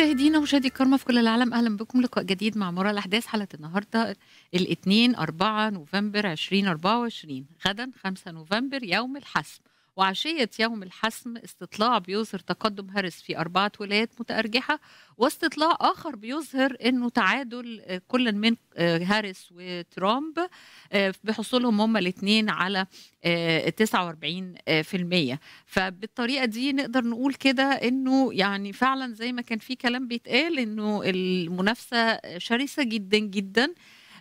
مشاهدينا ومشاهدي كارما في كل العالم أهلا بكم لقاء جديد مع مرة الأحداث حلقة النهاردة الاثنين 4 نوفمبر 2024 غدا 5 نوفمبر يوم الحسم وعشية يوم الحسم استطلاع بيظهر تقدم هاريس في أربعة ولايات متأرجحة واستطلاع آخر بيظهر أنه تعادل آه، كل من هاريس آه، وترامب آه، بحصولهم هما الاثنين على 49% فبالطريقة دي نقدر نقول كده أنه يعني فعلا زي ما كان في كلام بيتقال أنه المنافسة شرسة جدا جدا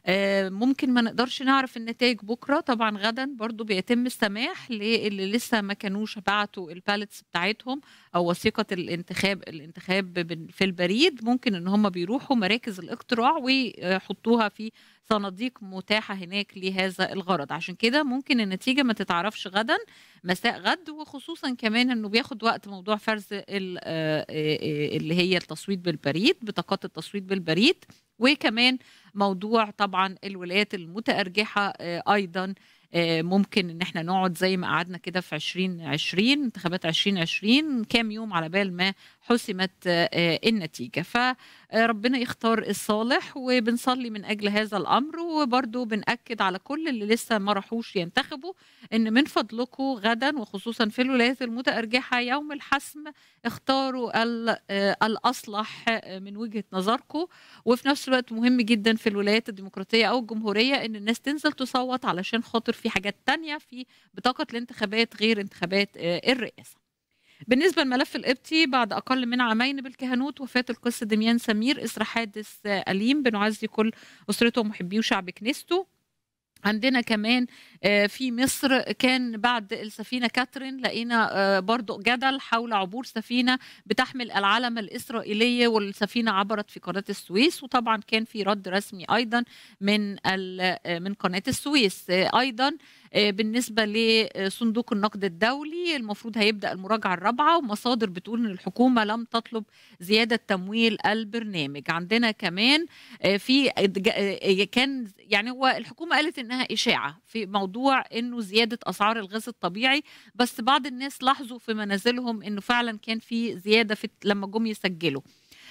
آه، ممكن ما نقدرش نعرف النتائج بكره طبعا غدا برضو بيتم السماح للي لسه ما كانوش بعتوا البالتس بتاعتهم او وثيقه الانتخاب الانتخاب في البريد ممكن ان هم بيروحوا مراكز الاقتراع ويحطوها في صناديق متاحه هناك لهذا الغرض عشان كده ممكن النتيجه ما تتعرفش غدا مساء غد وخصوصا كمان انه بياخد وقت موضوع فرز آه، آه، آه، اللي هي التصويت بالبريد بطاقات التصويت بالبريد وكمان موضوع طبعا الولايات المتأرجحة أيضا ممكن ان احنا نقعد زي ما قعدنا كده في 2020 انتخابات 2020 كام يوم على بال ما حسمت آه، النتيجه فربنا آه، يختار الصالح وبنصلي من اجل هذا الامر وبرده بناكد على كل اللي لسه ما راحوش ينتخبوا ان من فضلكم غدا وخصوصا في الولايات المتارجحه يوم الحسم اختاروا آه، الاصلح من وجهه نظركم وفي نفس الوقت مهم جدا في الولايات الديمقراطيه او الجمهوريه ان الناس تنزل تصوت علشان خاطر في حاجات تانية في بطاقه الانتخابات غير انتخابات الرئاسه بالنسبة لملف القبطي بعد أقل من عامين بالكهنوت وفاة القس دميان سمير إثر حادث أليم بنعزي كل أسرته ومحبيه وشعب كنيسته عندنا كمان آه، في مصر كان بعد السفينة كاترين لقينا آه، برضو جدل حول عبور سفينة بتحمل العلم الإسرائيلي والسفينة عبرت في قناة السويس وطبعا كان في رد رسمي أيضا من آه، من قناة السويس أيضا بالنسبه لصندوق النقد الدولي المفروض هيبدا المراجعه الرابعه ومصادر بتقول ان الحكومه لم تطلب زياده تمويل البرنامج عندنا كمان في كان يعني هو الحكومه قالت انها اشاعه في موضوع موضوع انه زياده اسعار الغاز الطبيعي بس بعض الناس لاحظوا في منازلهم انه فعلا كان في زياده في لما جم يسجلوا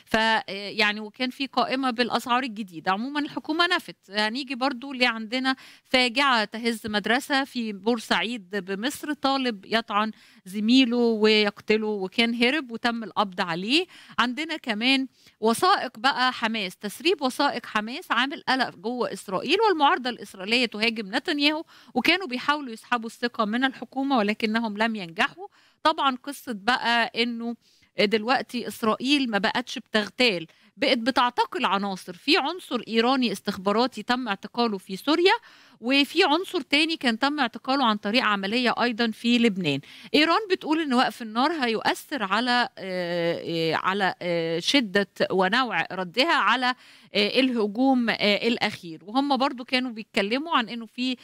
فيعني وكان في قائمه بالاسعار الجديده عموما الحكومه نفت هنيجي برضو اللي عندنا فاجعه تهز مدرسه في بورسعيد بمصر طالب يطعن زميله ويقتله وكان هرب وتم القبض عليه عندنا كمان وثائق بقى حماس تسريب وثائق حماس عامل قلق جوه اسرائيل والمعارضه الاسرائيليه تهاجم نتنياهو وكانوا بيحاولوا يسحبوا الثقه من الحكومه ولكنهم لم ينجحوا طبعا قصه بقى انه دلوقتي اسرائيل ما بقتش بتغتال بقت بتعتقل عناصر في عنصر ايراني استخباراتي تم اعتقاله في سوريا وفي عنصر تاني كان تم اعتقاله عن طريق عمليه ايضا في لبنان ايران بتقول ان وقف النار هيؤثر على آه، آه، على آه، شده ونوع ردها على الهجوم الاخير وهم برضو كانوا بيتكلموا عن انه في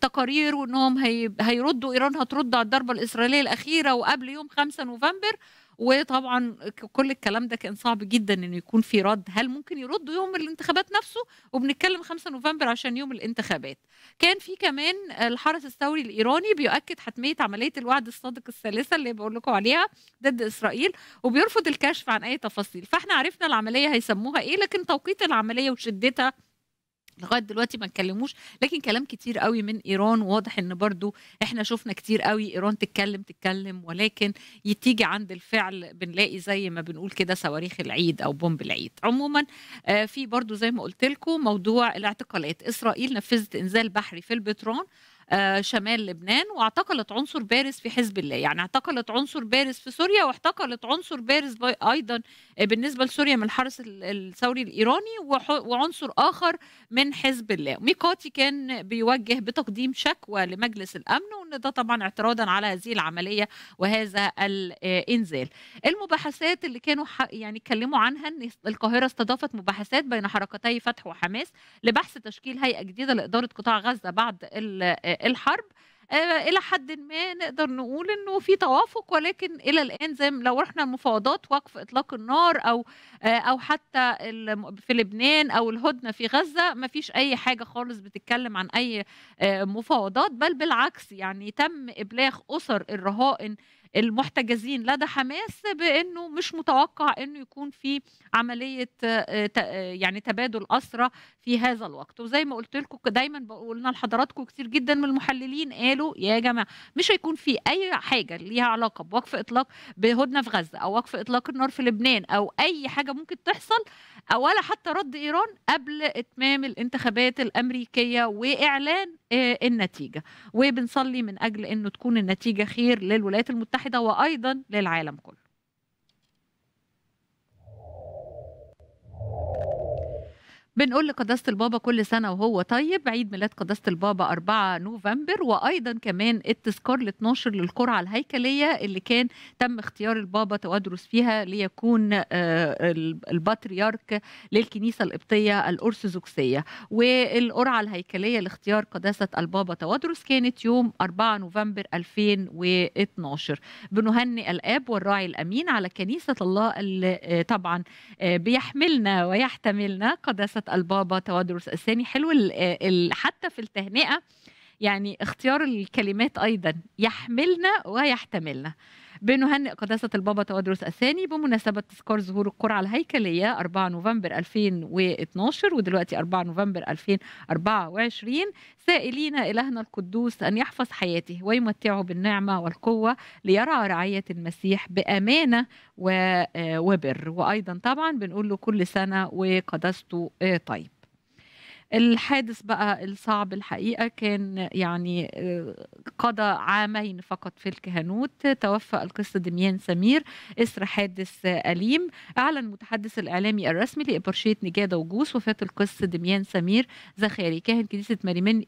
تقارير وانهم هيردوا ايران هترد على الضربه الاسرائيليه الاخيره وقبل يوم 5 نوفمبر وطبعا كل الكلام ده كان صعب جدا انه يكون في رد هل ممكن يردوا يوم الانتخابات نفسه وبنتكلم 5 نوفمبر عشان يوم الانتخابات كان في كمان الحرس الثوري الايراني بيؤكد حتميه عمليه الوعد الصادق الثالثه اللي بقول لكم عليها ضد اسرائيل وبيرفض الكشف عن اي تفاصيل فاحنا عرفنا العمليه هيسموها ايه لكن توقيت العمليه وشدتها لغايه دلوقتي ما اتكلموش لكن كلام كتير قوي من ايران واضح ان برضو احنا شفنا كتير قوي ايران تتكلم تتكلم ولكن تيجي عند الفعل بنلاقي زي ما بنقول كده صواريخ العيد او بومب العيد عموما آه، في برضو زي ما قلت لكم موضوع الاعتقالات اسرائيل نفذت انزال بحري في البترون آه، شمال لبنان واعتقلت عنصر بارز في حزب الله يعني اعتقلت عنصر بارز في سوريا واعتقلت عنصر بارز ايضا بالنسبه لسوريا من الحرس الثوري الايراني وعنصر اخر من حزب الله ميقاتي كان بيوجه بتقديم شكوى لمجلس الامن وان ده طبعا اعتراضا على هذه العمليه وهذا الانزال المباحثات اللي كانوا يعني اتكلموا عنها ان القاهره استضافت مباحثات بين حركتي فتح وحماس لبحث تشكيل هيئه جديده لاداره قطاع غزه بعد الحرب آه، الى حد ما نقدر نقول انه في توافق ولكن الى الان زي لو رحنا المفاوضات وقف اطلاق النار او آه، او حتى في لبنان او الهدنه في غزه ما فيش اي حاجه خالص بتتكلم عن اي آه، مفاوضات بل بالعكس يعني تم ابلاغ اسر الرهائن المحتجزين لدى حماس بانه مش متوقع انه يكون في عمليه آه، يعني تبادل اسرى في هذا الوقت وزي ما قلت لكم دايما بقولنا لحضراتكم كتير جدا من المحللين قالوا يا جماعه مش هيكون في اي حاجه ليها علاقه بوقف اطلاق بهدنه في غزه او وقف اطلاق النار في لبنان او اي حاجه ممكن تحصل ولا حتى رد ايران قبل اتمام الانتخابات الامريكيه واعلان آه، النتيجه وبنصلي من اجل انه تكون النتيجه خير للولايات المتحده وايضا للعالم كله بنقول لقداسة البابا كل سنة وهو طيب عيد ميلاد قداسة البابا 4 نوفمبر وأيضا كمان التذكار ال 12 للقرعة الهيكلية اللي كان تم اختيار البابا توادرس فيها ليكون آه، البطريرك للكنيسة القبطية الأرثوذكسية والقرعة الهيكلية لاختيار قداسة البابا توادرس كانت يوم 4 نوفمبر 2012 بنهنئ الآب والراعي الأمين على كنيسة الله اللي آه، طبعا آه، بيحملنا ويحتملنا قداسة البابا توادرس الثاني حلو آه، ال حتى في التهنئه يعني اختيار الكلمات ايضا يحملنا ويحتملنا بنهنئ قداسة البابا تودروس الثاني بمناسبة تذكار ظهور القرعة الهيكلية 4 نوفمبر 2012 ودلوقتي 4 نوفمبر 2024 سائلين إلهنا القدوس أن يحفظ حياته ويمتعه بالنعمة والقوة ليرعى رعية المسيح بأمانة آه، وبر وأيضا طبعا بنقول له كل سنة وقداسته آه، طيب الحادث بقى الصعب الحقيقة كان يعني آه، قضى عامين فقط في الكهنوت توفى القس دميان سمير إثر حادث أليم أعلن متحدث الإعلامي الرسمي لإبرشية نجادة وجوس وفاة القس دميان سمير زخاري كاهن كنيسة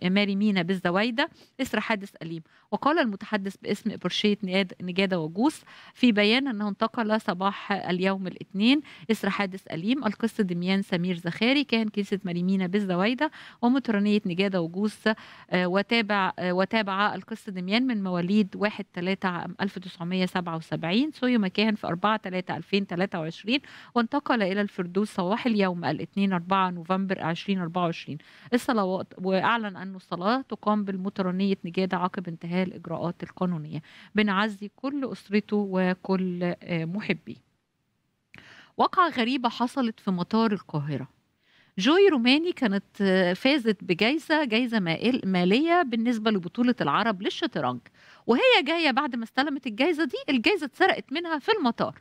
ماري مينا بالزويدة إثر حادث أليم وقال المتحدث باسم برشيت نجادة وجوس في بيان أنه انتقل صباح اليوم الاثنين إثر حادث أليم القس دميان سمير زخاري كان كنيسة مريمينا بالزويدة ومترانية نجادة وجوس آه، وتابع آه، وتابع القس دميان من مواليد 1 3 1977 سوي مكان في 4 3 2023 وانتقل إلى الفردوس صباح اليوم الاثنين 4 نوفمبر 2024 الصلوات وأعلن أن الصلاة تقام بالمترانية نجادة عقب انتهاء الإجراءات القانونية بنعزي كل أسرته وكل آه، محبيه واقعة غريبة حصلت في مطار القاهرة جوي روماني كانت آه، فازت بجائزة جائزة مالية بالنسبة لبطولة العرب للشطرنج وهي جاية بعد ما استلمت الجائزة دي الجائزة اتسرقت منها في المطار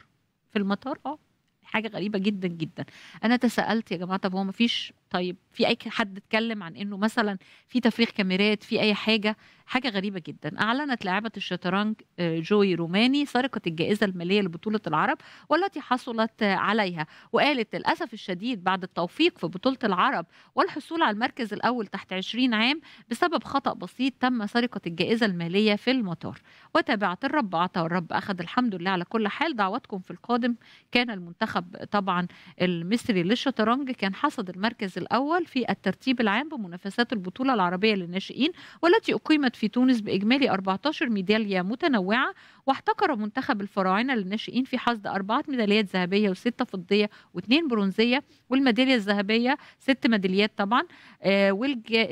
في المطار اه حاجة غريبة جدا جدا أنا تساءلت يا جماعة طب هو مفيش طيب في اي حد اتكلم عن انه مثلا في تفريغ كاميرات في اي حاجه حاجه غريبه جدا اعلنت لاعبه الشطرنج آه، جوي روماني سرقه الجائزه الماليه لبطوله العرب والتي حصلت عليها وقالت للاسف الشديد بعد التوفيق في بطوله العرب والحصول على المركز الاول تحت 20 عام بسبب خطا بسيط تم سرقه الجائزه الماليه في المطار وتابعت الرب عطى والرب اخذ الحمد لله على كل حال دعواتكم في القادم كان المنتخب طبعا المصري للشطرنج كان حصد المركز الأول في الترتيب العام بمنافسات البطولة العربية للناشئين والتي أقيمت في تونس بإجمالي 14 ميدالية متنوعة واحتكر منتخب الفراعنة للناشئين في حصد أربعة ميداليات ذهبية وستة فضية واثنين برونزية والميدالية الذهبية ست ميداليات طبعا آه،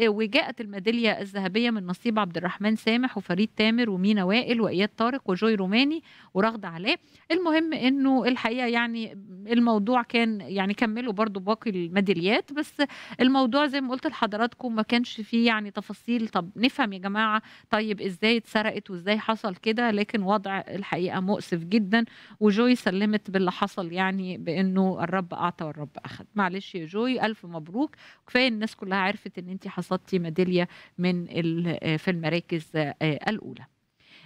وجاءت الميدالية الذهبية من نصيب عبد الرحمن سامح وفريد تامر ومينا وائل وإياد طارق وجوي روماني ورغد علاء المهم انه الحقيقة يعني الموضوع كان يعني كملوا برضو باقي الميداليات بس الموضوع زي ما قلت لحضراتكم ما كانش فيه يعني تفاصيل طب نفهم يا جماعة طيب ازاي اتسرقت وازاي حصل كده لكن الوضع الحقيقه مؤسف جدا وجوي سلمت باللي حصل يعني بانه الرب اعطى والرب اخذ معلش يا جوي الف مبروك كفايه الناس كلها عرفت ان انت حصدتي ميداليه من في المراكز آه، الاولى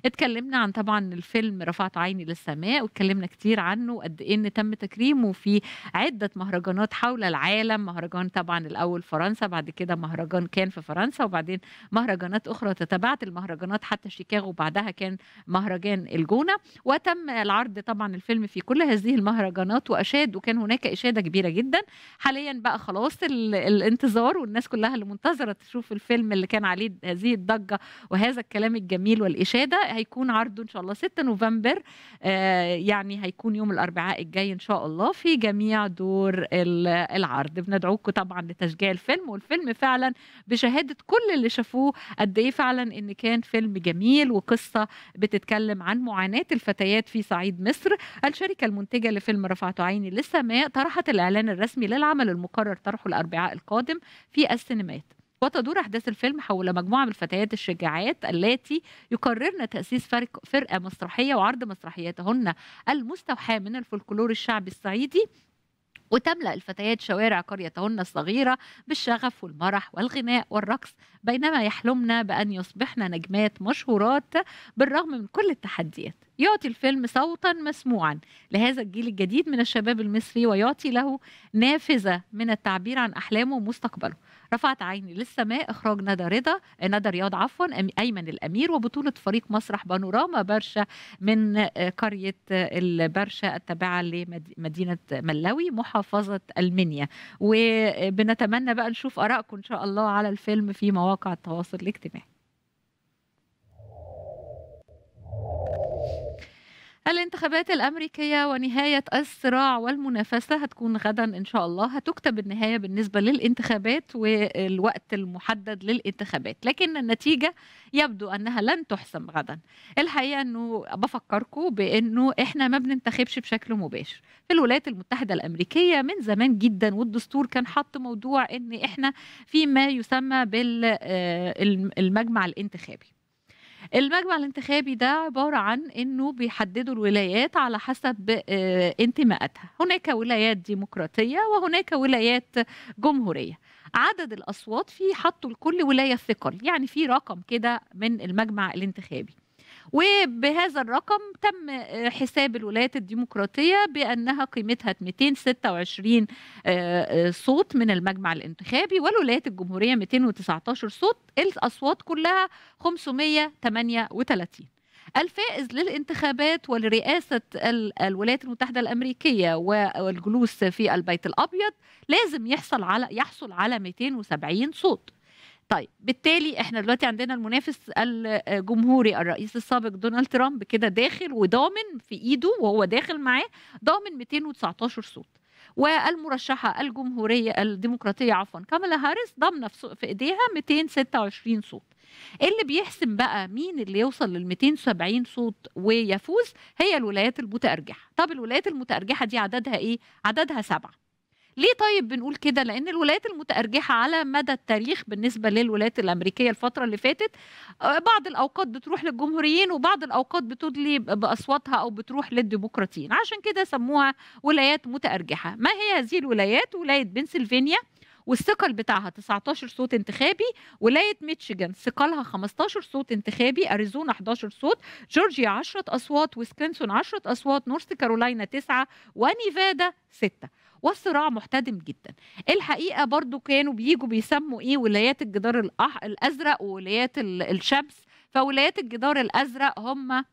اتكلمنا عن طبعا الفيلم رفعت عيني للسماء واتكلمنا كتير عنه وقد ايه ان تم تكريمه في عده مهرجانات حول العالم مهرجان طبعا الاول فرنسا بعد كده مهرجان كان في فرنسا وبعدين مهرجانات اخرى تتابعت المهرجانات حتى شيكاغو بعدها كان مهرجان الجونه وتم العرض طبعا الفيلم في كل هذه المهرجانات واشاد وكان هناك اشاده كبيره جدا حاليا بقى خلاص الانتظار والناس كلها اللي منتظره تشوف الفيلم اللي كان عليه هذه الضجه وهذا الكلام الجميل والاشاده هيكون عرضه ان شاء الله 6 نوفمبر آه، يعني هيكون يوم الاربعاء الجاي ان شاء الله في جميع دور العرض بندعوكم طبعا لتشجيع الفيلم والفيلم فعلا بشهاده كل اللي شافوه قد ايه فعلا ان كان فيلم جميل وقصه بتتكلم عن معاناه الفتيات في صعيد مصر الشركه المنتجه لفيلم رفعت عيني للسماء طرحت الاعلان الرسمي للعمل المقرر طرحه الاربعاء القادم في السينمات وتدور أحداث الفيلم حول مجموعة من الفتيات الشجاعات اللاتي يقررن تأسيس فرق فرقة مسرحية وعرض مسرحياتهن المستوحاة من الفولكلور الشعبي الصعيدي وتملأ الفتيات شوارع قريتهن الصغيرة بالشغف والمرح والغناء والرقص بينما يحلمن بأن يصبحن نجمات مشهورات بالرغم من كل التحديات يعطي الفيلم صوتا مسموعا لهذا الجيل الجديد من الشباب المصري ويعطي له نافذة من التعبير عن أحلامه ومستقبله رفعت عيني للسماء اخراج ندى رضا ندى رياض عفوا ايمن الامير وبطوله فريق مسرح بانوراما برشا من آه، قريه آه، البرشا التابعه لمدينه ملاوي محافظه المنيا وبنتمنى بقى نشوف ارائكم ان شاء الله على الفيلم في مواقع التواصل الاجتماعي الانتخابات الأمريكية ونهاية الصراع والمنافسة هتكون غدا إن شاء الله هتكتب النهاية بالنسبة للانتخابات والوقت المحدد للانتخابات لكن النتيجة يبدو أنها لن تحسم غدا الحقيقة أنه بفكركم بأنه إحنا ما بننتخبش بشكل مباشر في الولايات المتحدة الأمريكية من زمان جدا والدستور كان حط موضوع أن إحنا فيما يسمى بالمجمع الانتخابي المجمع الانتخابي ده عبارة عن أنه بيحددوا الولايات على حسب آه، انتماءاتها هناك ولايات ديمقراطية وهناك ولايات جمهورية عدد الأصوات فيه حطوا لكل ولاية ثقل يعني في رقم كده من المجمع الانتخابي وبهذا الرقم تم آه، حساب الولايات الديمقراطية بأنها قيمتها 226 آه، آه، صوت من المجمع الانتخابي والولايات الجمهورية 219 صوت الأصوات كلها 538 الفائز للانتخابات ولرئاسة الولايات المتحدة الأمريكية والجلوس في البيت الأبيض لازم يحصل على يحصل على 270 صوت طيب بالتالي احنا دلوقتي عندنا المنافس الجمهوري الرئيس السابق دونالد ترامب كده داخل وضامن في ايده وهو داخل معاه ضامن 219 صوت والمرشحه الجمهوريه الديمقراطيه عفوا كاميلا هاريس ضامنه في ايديها 226 صوت اللي بيحسم بقى مين اللي يوصل لل 270 صوت ويفوز هي الولايات المتأرجحة طب الولايات المتأرجحة دي عددها ايه عددها سبعة ليه طيب بنقول كده لان الولايات المتارجحه على مدى التاريخ بالنسبه للولايات الامريكيه الفتره اللي فاتت آه، بعض الاوقات بتروح للجمهوريين وبعض الاوقات بتدلي باصواتها او بتروح للديمقراطيين عشان كده سموها ولايات متارجحه ما هي هذه الولايات ولايه بنسلفانيا والثقل بتاعها 19 صوت انتخابي ولايه ميتشيغان ثقلها 15 صوت انتخابي اريزونا 11 صوت جورجيا 10 اصوات ويسكنسون 10 اصوات نورث كارولاينا 9 ونيفادا 6 والصراع محتدم جدا الحقيقه برضو كانوا بيجوا بيسموا ايه ولايات الجدار الازرق وولايات الشمس فولايات الجدار الازرق هم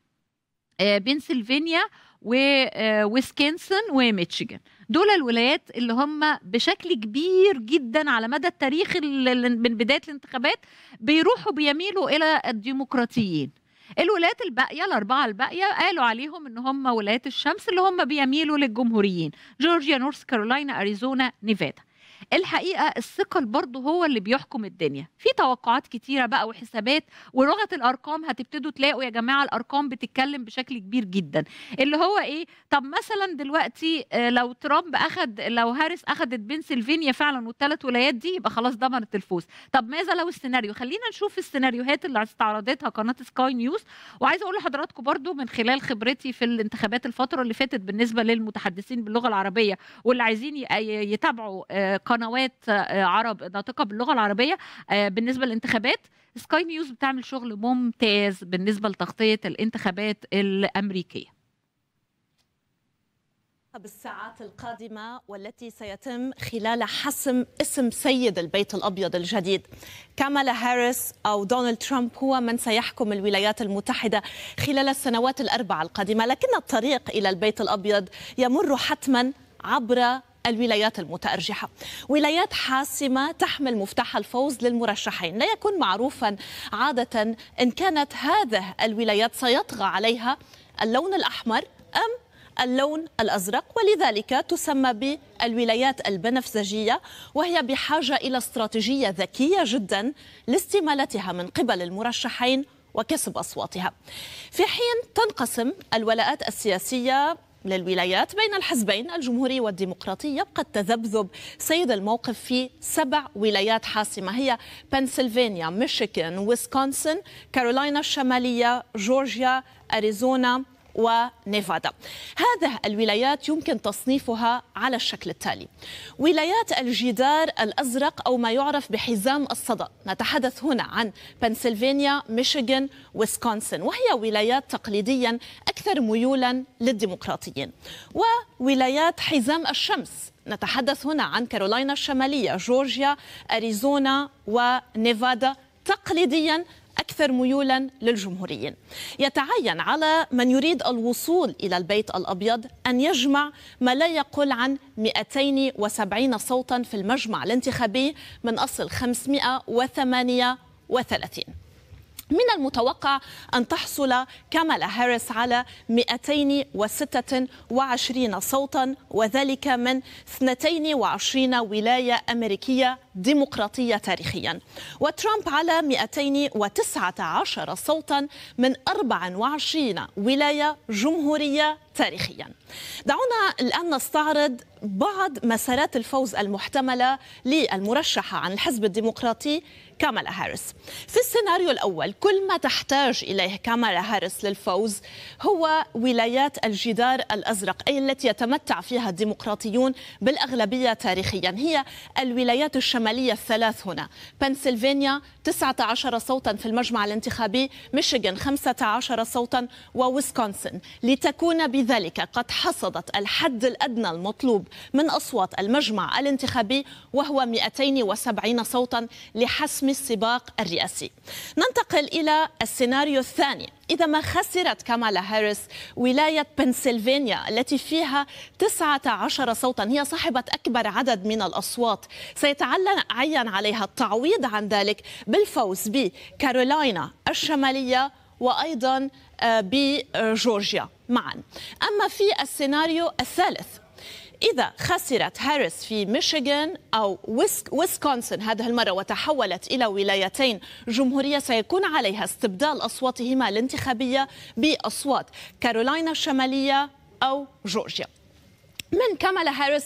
آه، بنسلفانيا وويسكنسن آه، وميتشيجن دول الولايات اللي هم بشكل كبير جدا على مدى التاريخ من بدايه الانتخابات بيروحوا بيميلوا الى الديمقراطيين الولايات الباقيه الاربعه الباقيه قالوا عليهم ان هم ولايات الشمس اللي هم بيميلوا للجمهوريين جورجيا نورث كارولاينا اريزونا نيفادا الحقيقه الثقل برضه هو اللي بيحكم الدنيا في توقعات كتيره بقى وحسابات ولغه الارقام هتبتدوا تلاقوا يا جماعه الارقام بتتكلم بشكل كبير جدا اللي هو ايه طب مثلا دلوقتي آه، لو ترامب اخد لو هاريس اخدت بنسلفانيا فعلا والثلاث ولايات دي يبقى خلاص ضمنت الفوز طب ماذا لو السيناريو خلينا نشوف السيناريوهات اللي استعرضتها قناه سكاي نيوز وعايزه اقول لحضراتكم برضه من خلال خبرتي في الانتخابات الفتره اللي فاتت بالنسبه للمتحدثين باللغه العربيه واللي عايزين يتابعوا آه، قناه قنوات آه، عرب ناطقه باللغه العربيه آه، بالنسبه للانتخابات سكاي نيوز بتعمل شغل ممتاز بالنسبه لتغطيه الانتخابات الامريكيه بالساعات القادمة والتي سيتم خلال حسم اسم سيد البيت الأبيض الجديد كامالا هاريس أو دونالد ترامب هو من سيحكم الولايات المتحدة خلال السنوات الأربع القادمة لكن الطريق إلى البيت الأبيض يمر حتما عبر الولايات المتأرجحة ولايات حاسمة تحمل مفتاح الفوز للمرشحين لا يكون معروفا عادة إن كانت هذه الولايات سيطغى عليها اللون الأحمر أم اللون الازرق ولذلك تسمى بالولايات البنفسجيه وهي بحاجه الى استراتيجيه ذكيه جدا لاستمالتها من قبل المرشحين وكسب اصواتها. في حين تنقسم الولاءات السياسيه للولايات بين الحزبين الجمهوري والديمقراطي يبقى التذبذب سيد الموقف في سبع ولايات حاسمة هي بنسلفانيا، ميشيغان، ويسكونسن، كارولاينا الشمالية، جورجيا، أريزونا، ونيفادا هذه الولايات يمكن تصنيفها على الشكل التالي ولايات الجدار الأزرق أو ما يعرف بحزام الصدى نتحدث هنا عن بنسلفانيا ميشيغان ويسكونسن وهي ولايات تقليديا أكثر ميولا للديمقراطيين وولايات حزام الشمس نتحدث هنا عن كارولاينا الشمالية جورجيا أريزونا ونيفادا تقليديا أكثر ميولا للجمهوريين يتعين على من يريد الوصول إلى البيت الأبيض أن يجمع ما لا يقل عن 270 صوتا في المجمع الانتخابي من أصل 538 من المتوقع أن تحصل كامالا هاريس على 226 صوتا وذلك من 22 ولاية أمريكية ديمقراطية تاريخيا وترامب على 219 صوتا من 24 ولاية جمهورية تاريخيا دعونا الآن نستعرض بعض مسارات الفوز المحتملة للمرشحة عن الحزب الديمقراطي كامالا هاريس في السيناريو الأول كل ما تحتاج إليه كامالا هاريس للفوز هو ولايات الجدار الأزرق أي التي يتمتع فيها الديمقراطيون بالأغلبية تاريخيا هي الولايات الشمالية العملية الثلاث هنا بنسلفانيا 19 صوتا في المجمع الانتخابي ميشيغان 15 صوتا وويسكونسن لتكون بذلك قد حصدت الحد الأدنى المطلوب من أصوات المجمع الانتخابي وهو 270 صوتا لحسم السباق الرئاسي ننتقل إلى السيناريو الثاني إذا ما خسرت كامالا هاريس ولاية بنسلفانيا التي فيها 19 صوتا هي صاحبة أكبر عدد من الأصوات سيتعين عليها التعويض عن ذلك بالفوز بكارولاينا الشمالية وأيضا آه، بجورجيا معا أما في السيناريو الثالث إذا خسرت هاريس في ميشيغان أو ويسكونسن هذه المرة وتحولت إلى ولايتين جمهورية سيكون عليها استبدال أصواتهما الانتخابية بأصوات كارولاينا الشمالية أو جورجيا من كامالا هاريس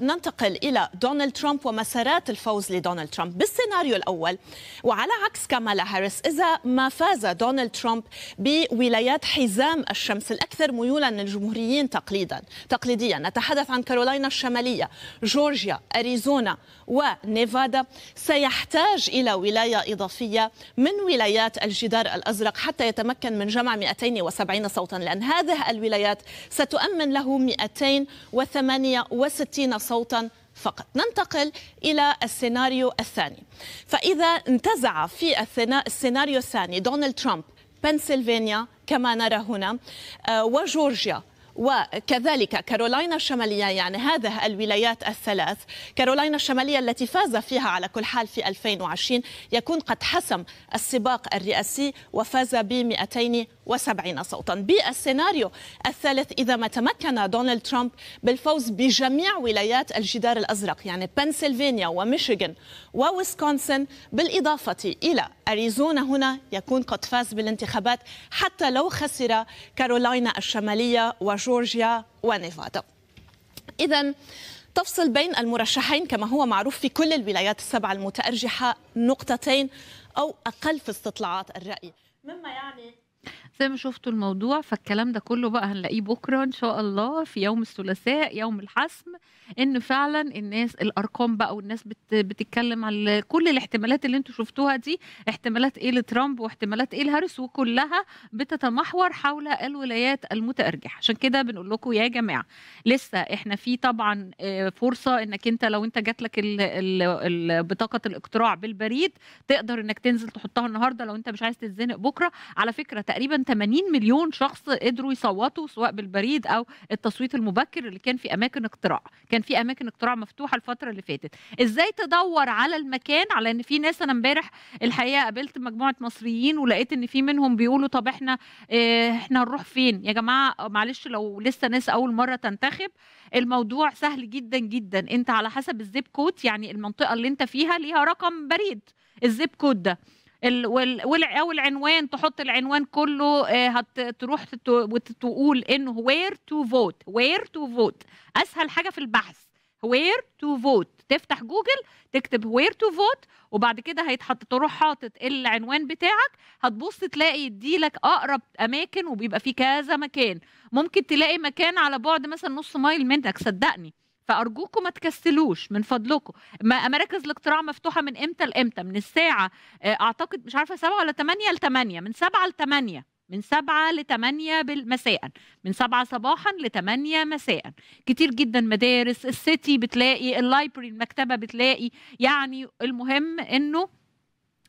ننتقل إلى دونالد ترامب ومسارات الفوز لدونالد ترامب بالسيناريو الأول وعلى عكس كامالا هاريس إذا ما فاز دونالد ترامب بولايات حزام الشمس الأكثر ميولا للجمهوريين تقليدا تقليديا نتحدث عن كارولاينا الشمالية جورجيا أريزونا ونيفادا سيحتاج إلى ولاية إضافية من ولايات الجدار الأزرق حتى يتمكن من جمع 270 صوتا لأن هذه الولايات ستؤمن له 200 168 صوتا فقط ننتقل إلى السيناريو الثاني فإذا انتزع في السيناريو الثاني دونالد ترامب بنسلفانيا كما نرى هنا آه، وجورجيا وكذلك كارولاينا الشمالية يعني هذه الولايات الثلاث كارولاينا الشمالية التي فاز فيها على كل حال في 2020 يكون قد حسم السباق الرئاسي وفاز ب 270 صوتا بالسيناريو الثالث إذا ما تمكن دونالد ترامب بالفوز بجميع ولايات الجدار الأزرق يعني بنسلفانيا وميشيغان وويسكونسن بالإضافة إلى أريزونا هنا يكون قد فاز بالانتخابات حتى لو خسر كارولاينا الشمالية وجورجيا جورجيا ونيفادا إذا تفصل بين المرشحين كما هو معروف في كل الولايات السبعة المتأرجحة نقطتين أو أقل في استطلاعات الرأي مما يعني زي ما شفتوا الموضوع فالكلام ده كله بقى هنلاقيه بكره ان شاء الله في يوم الثلاثاء يوم الحسم ان فعلا الناس الارقام بقى والناس بت بتتكلم على كل الاحتمالات اللي انتوا شفتوها دي احتمالات ايه لترامب واحتمالات ايه لهارس وكلها بتتمحور حول الولايات المتارجحه عشان كده بنقول لكم يا جماعه لسه احنا في طبعا آه، فرصه انك انت لو انت جات لك بطاقه الاقتراع بالبريد تقدر انك تنزل تحطها النهارده لو انت مش عايز تتزنق بكره على فكره تقريبا 80 مليون شخص قدروا يصوتوا سواء بالبريد او التصويت المبكر اللي كان في اماكن اقتراع كان في اماكن اقتراع مفتوحه الفتره اللي فاتت ازاي تدور على المكان على ان في ناس انا امبارح الحقيقه قابلت مجموعه مصريين ولقيت ان في منهم بيقولوا طب احنا آه، احنا هنروح فين يا جماعه معلش لو لسه ناس اول مره تنتخب الموضوع سهل جدا جدا انت على حسب الزيب كود يعني المنطقه اللي انت فيها ليها رقم بريد الزيب كود ده وال او العنوان تحط العنوان كله هتروح آه، وتقول انه وير تو فوت وير تو فوت اسهل حاجه في البحث وير تو فوت تفتح جوجل تكتب وير تو فوت وبعد كده هيتحط تروح حاطط العنوان بتاعك هتبص تلاقي يديلك اقرب اماكن وبيبقى فيه كذا مكان ممكن تلاقي مكان على بعد مثلا نص مايل منك صدقني فارجوكم ما تكسلوش من فضلكم مراكز الاقتراع مفتوحه من امتى لامتى من الساعه آه، اعتقد مش عارفه 7 ولا 8 ل 8 من 7 ل 8 من 7 ل 8 مساء من 7 صباحا ل 8 مساء كتير جدا مدارس السيتي بتلاقي اللايبرري المكتبه بتلاقي يعني المهم انه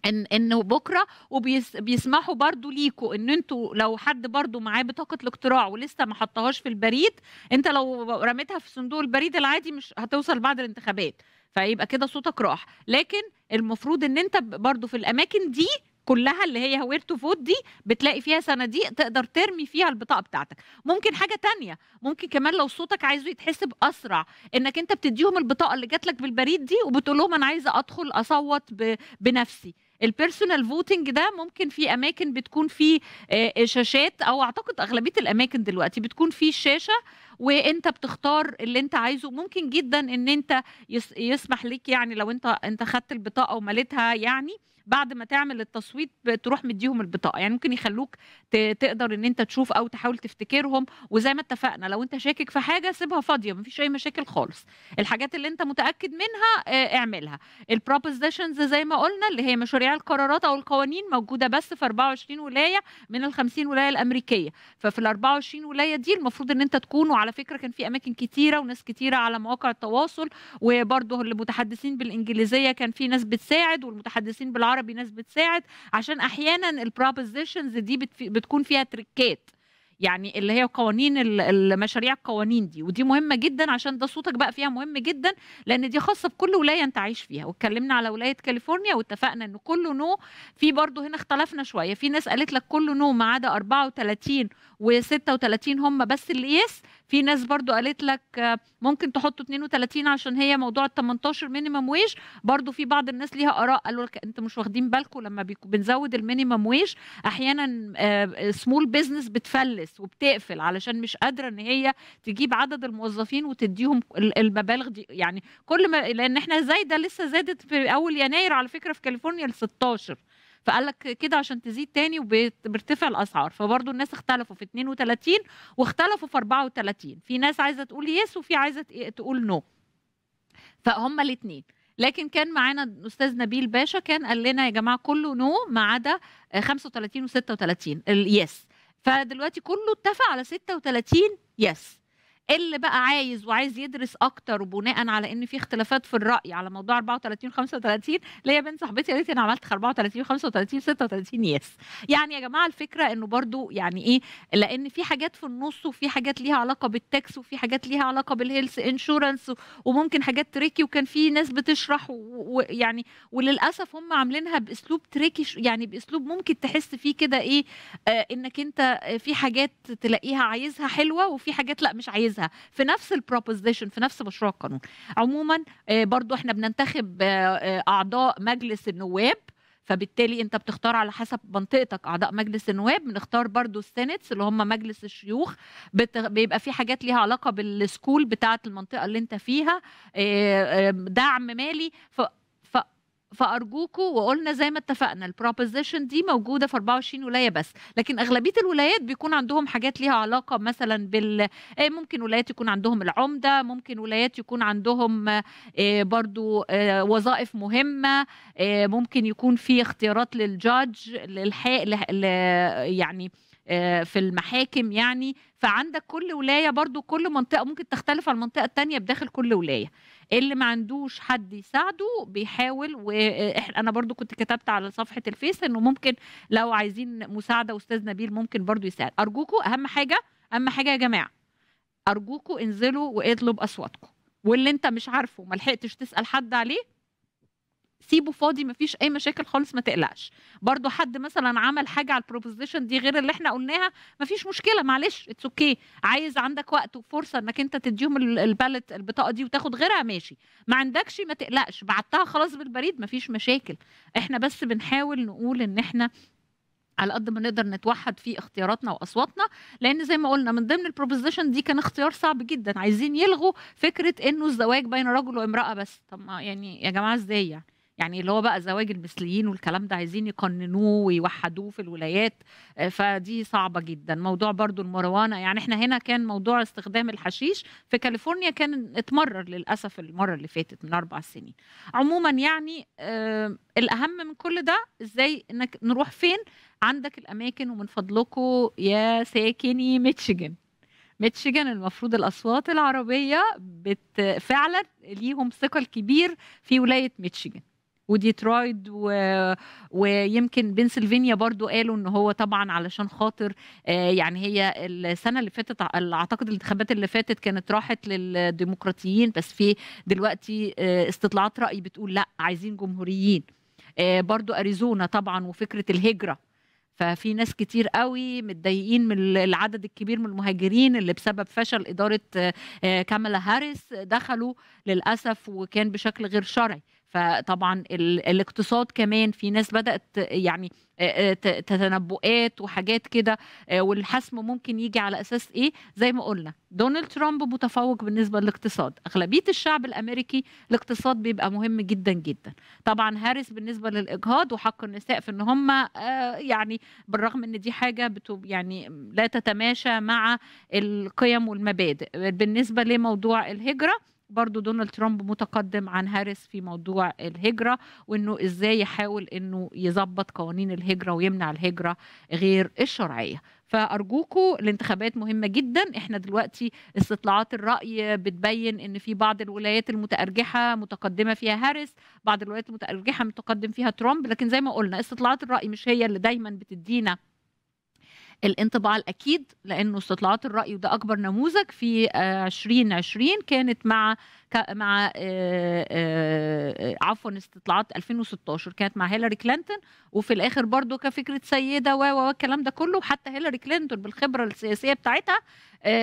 ان انه بكره وبيسمحوا برضو ليكوا ان انتوا لو حد برضو معاه بطاقه الاقتراع ولسه ما حطهاش في البريد انت لو رميتها في صندوق البريد العادي مش هتوصل بعد الانتخابات فيبقى كده صوتك راح لكن المفروض ان انت برضو في الاماكن دي كلها اللي هي وير تو فوت دي بتلاقي فيها صناديق تقدر ترمي فيها البطاقه بتاعتك ممكن حاجه تانية ممكن كمان لو صوتك عايزه يتحسب اسرع انك انت بتديهم البطاقه اللي جات لك بالبريد دي وبتقول لهم انا عايزه ادخل اصوت بنفسي البيرسونال فوتنج ده ممكن في اماكن بتكون فيه آه، شاشات او اعتقد اغلبيه الاماكن دلوقتي بتكون فيه شاشه وانت بتختار اللي انت عايزه ممكن جدا ان انت يسمح ليك يعني لو انت انت خدت البطاقه ومليتها يعني بعد ما تعمل التصويت تروح مديهم البطاقه يعني ممكن يخلوك تقدر ان انت تشوف او تحاول تفتكرهم وزي ما اتفقنا لو انت شاكك في حاجه سيبها فاضيه مفيش اي مشاكل خالص الحاجات اللي انت متاكد منها آه، اعملها البروبوزيشنز زي ما قلنا اللي هي مشاريع القرارات او القوانين موجوده بس في 24 ولايه من ال 50 ولايه الامريكيه ففي ال 24 ولايه دي المفروض ان انت تكونوا على وعلى فكره كان في اماكن كتيره وناس كتيره على مواقع التواصل وبرضه المتحدثين بالانجليزيه كان في ناس بتساعد والمتحدثين بالعربي ناس بتساعد عشان احيانا البروبوزيشنز دي بتكون فيها تريكات يعني اللي هي قوانين المشاريع القوانين دي ودي مهمه جدا عشان ده صوتك بقى فيها مهم جدا لان دي خاصه بكل ولايه انت عايش فيها واتكلمنا على ولايه كاليفورنيا واتفقنا ان كله نو في برضه هنا اختلفنا شويه في ناس قالت لك كله نو ما عدا 34 و36 هم بس اللي يس e في ناس برضو قالت لك ممكن تحطوا 32 عشان هي موضوع ال 18 مينيمم ويج برضو في بعض الناس ليها اراء قالوا لك انتوا مش واخدين بالكم لما بنزود المينيمم ويج احيانا سمول آه، بزنس بتفلس وبتقفل علشان مش قادره ان هي تجيب عدد الموظفين وتديهم المبالغ دي يعني كل ما لان احنا زايده لسه زادت في اول يناير على فكره في كاليفورنيا ل 16 فقال لك كده عشان تزيد تاني وبترتفع الاسعار فبرضه الناس اختلفوا في 32 واختلفوا في 34 في ناس عايزه تقول يس وفي عايزه تقول نو فهم الاثنين لكن كان معانا الاستاذ نبيل باشا كان قال لنا يا جماعه كله نو ما عدا 35 و36 اليس فدلوقتي كله اتفق على 36 يس اللي بقى عايز وعايز يدرس اكتر بناء على ان في اختلافات في الراي على موضوع 34 35 ليا بنت صاحبتي قالت انا عملت 34 35 36 يس يعني يا جماعه الفكره انه برضو يعني ايه لان في حاجات في النص وفي حاجات ليها علاقه بالتاكس وفي حاجات ليها علاقه بالهيلث انشورنس وممكن حاجات تريكي وكان في ناس بتشرح ويعني وللاسف هم عاملينها باسلوب تريكي يعني باسلوب ممكن تحس فيه كده ايه آه انك انت في حاجات تلاقيها عايزها حلوه وفي حاجات لا مش عايزها عايزها في نفس البروبوزيشن في نفس مشروع القانون عموما آه، برضو احنا بننتخب آه، آه، اعضاء مجلس النواب فبالتالي انت بتختار على حسب منطقتك اعضاء مجلس النواب بنختار برضو السينتس اللي هم مجلس الشيوخ بيبقى في حاجات ليها علاقه بالسكول بتاعه المنطقه اللي انت فيها دعم مالي ف... فارجوكوا وقلنا زي ما اتفقنا البروبوزيشن دي موجوده في 24 ولايه بس لكن اغلبيه الولايات بيكون عندهم حاجات ليها علاقه مثلا بال آه، ممكن ولايات يكون عندهم العمده ممكن ولايات يكون عندهم آه، برضو آه، وظائف مهمه ممكن يكون في اختيارات للجادج للحق يعني في المحاكم يعني فعندك كل ولايه برضو كل منطقه ممكن تختلف عن المنطقه الثانيه بداخل كل ولايه اللي ما عندوش حد يساعده بيحاول وانا آه، برضو كنت كتبت على صفحه الفيس انه ممكن لو عايزين مساعده استاذ نبيل ممكن برضو يساعد ارجوكم اهم حاجه اهم حاجه يا جماعه ارجوكم انزلوا واطلب اصواتكم واللي انت مش عارفه ما لحقتش تسال حد عليه سيبه فاضي مفيش اي مشاكل خالص ما تقلقش برضو حد مثلا عمل حاجه على البروبوزيشن دي غير اللي احنا قلناها مفيش مشكله معلش اتس اوكي okay. عايز عندك وقت وفرصه انك انت تديهم البالت البطاقه دي وتاخد غيرها ماشي ما عندكش ما تقلقش بعتها خلاص بالبريد مفيش مشاكل احنا بس بنحاول نقول ان احنا على قد ما نقدر نتوحد في اختياراتنا واصواتنا لان زي ما قلنا من ضمن البروبوزيشن دي كان اختيار صعب جدا عايزين يلغوا فكره انه الزواج بين رجل وامراه بس طب يعني يا جماعه ازاي يعني يعني اللي هو بقى زواج المثليين والكلام ده عايزين يقننوه ويوحدوه في الولايات آه، فدي صعبه جدا موضوع برضو المروانه يعني احنا هنا كان موضوع استخدام الحشيش في كاليفورنيا كان اتمرر للاسف المره اللي فاتت من اربع سنين عموما يعني آه الاهم من كل ده ازاي انك نروح فين عندك الاماكن ومن فضلكم يا ساكني ميتشيجن ميتشيجن المفروض الاصوات العربيه بت... فعلا ليهم ثقل كبير في ولايه ميتشيجن وديترويد و... ويمكن بنسلفانيا برضو قالوا ان هو طبعا علشان خاطر آه، يعني هي السنه اللي فاتت اعتقد الانتخابات اللي فاتت كانت راحت للديمقراطيين بس في دلوقتي آه، استطلاعات راي بتقول لا عايزين جمهوريين آه، برضو اريزونا طبعا وفكره الهجره ففي ناس كتير قوي متضايقين من العدد الكبير من المهاجرين اللي بسبب فشل اداره كاملا هاريس دخلوا للاسف وكان بشكل غير شرعي فطبعا الاقتصاد كمان في ناس بدات يعني تتنبؤات وحاجات كده والحسم ممكن يجي على اساس ايه زي ما قلنا دونالد ترامب متفوق بالنسبه للاقتصاد اغلبيه الشعب الامريكي الاقتصاد بيبقى مهم جدا جدا طبعا هاريس بالنسبه للاجهاض وحق النساء في ان هم يعني بالرغم ان دي حاجه يعني لا تتماشى مع القيم والمبادئ بالنسبه لموضوع الهجره برضو دونالد ترامب متقدم عن هاريس في موضوع الهجرة وانه ازاي يحاول انه يظبط قوانين الهجرة ويمنع الهجرة غير الشرعية فارجوكوا الانتخابات مهمه جدا احنا دلوقتي استطلاعات الراي بتبين ان في بعض الولايات المتارجحه متقدمه فيها هاريس بعض الولايات المتارجحه متقدم فيها ترامب لكن زي ما قلنا استطلاعات الراي مش هي اللي دايما بتدينا الانطباع الاكيد لانه استطلاعات الراي وده اكبر نموذج في 2020 آه، كانت مع مع آه، آه، آه، عفوا استطلاعات 2016 كانت مع هيلاري كلينتون وفي الاخر برضو كفكره سيده و الكلام ده كله وحتى هيلاري كلينتون بالخبره السياسيه بتاعتها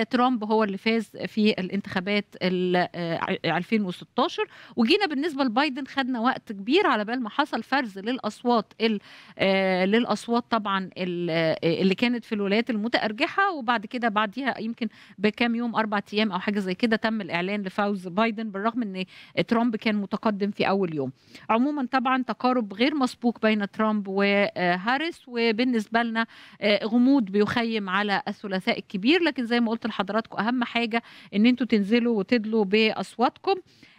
ترامب هو اللي فاز في الانتخابات 2016 وجينا بالنسبه لبايدن خدنا وقت كبير على بال ما حصل فرز للاصوات للاصوات طبعا اللي كانت في الولايات المتارجحه وبعد كده بعديها يمكن بكام يوم اربع ايام او حاجه زي كده تم الاعلان لفوز بايدن بايدن بالرغم ان ترامب كان متقدم في اول يوم عموما طبعا تقارب غير مسبوق بين ترامب وهاريس وبالنسبه لنا آه، غموض بيخيم على الثلاثاء الكبير لكن زي ما قلت لحضراتكم اهم حاجه ان انتوا تنزلوا وتدلوا باصواتكم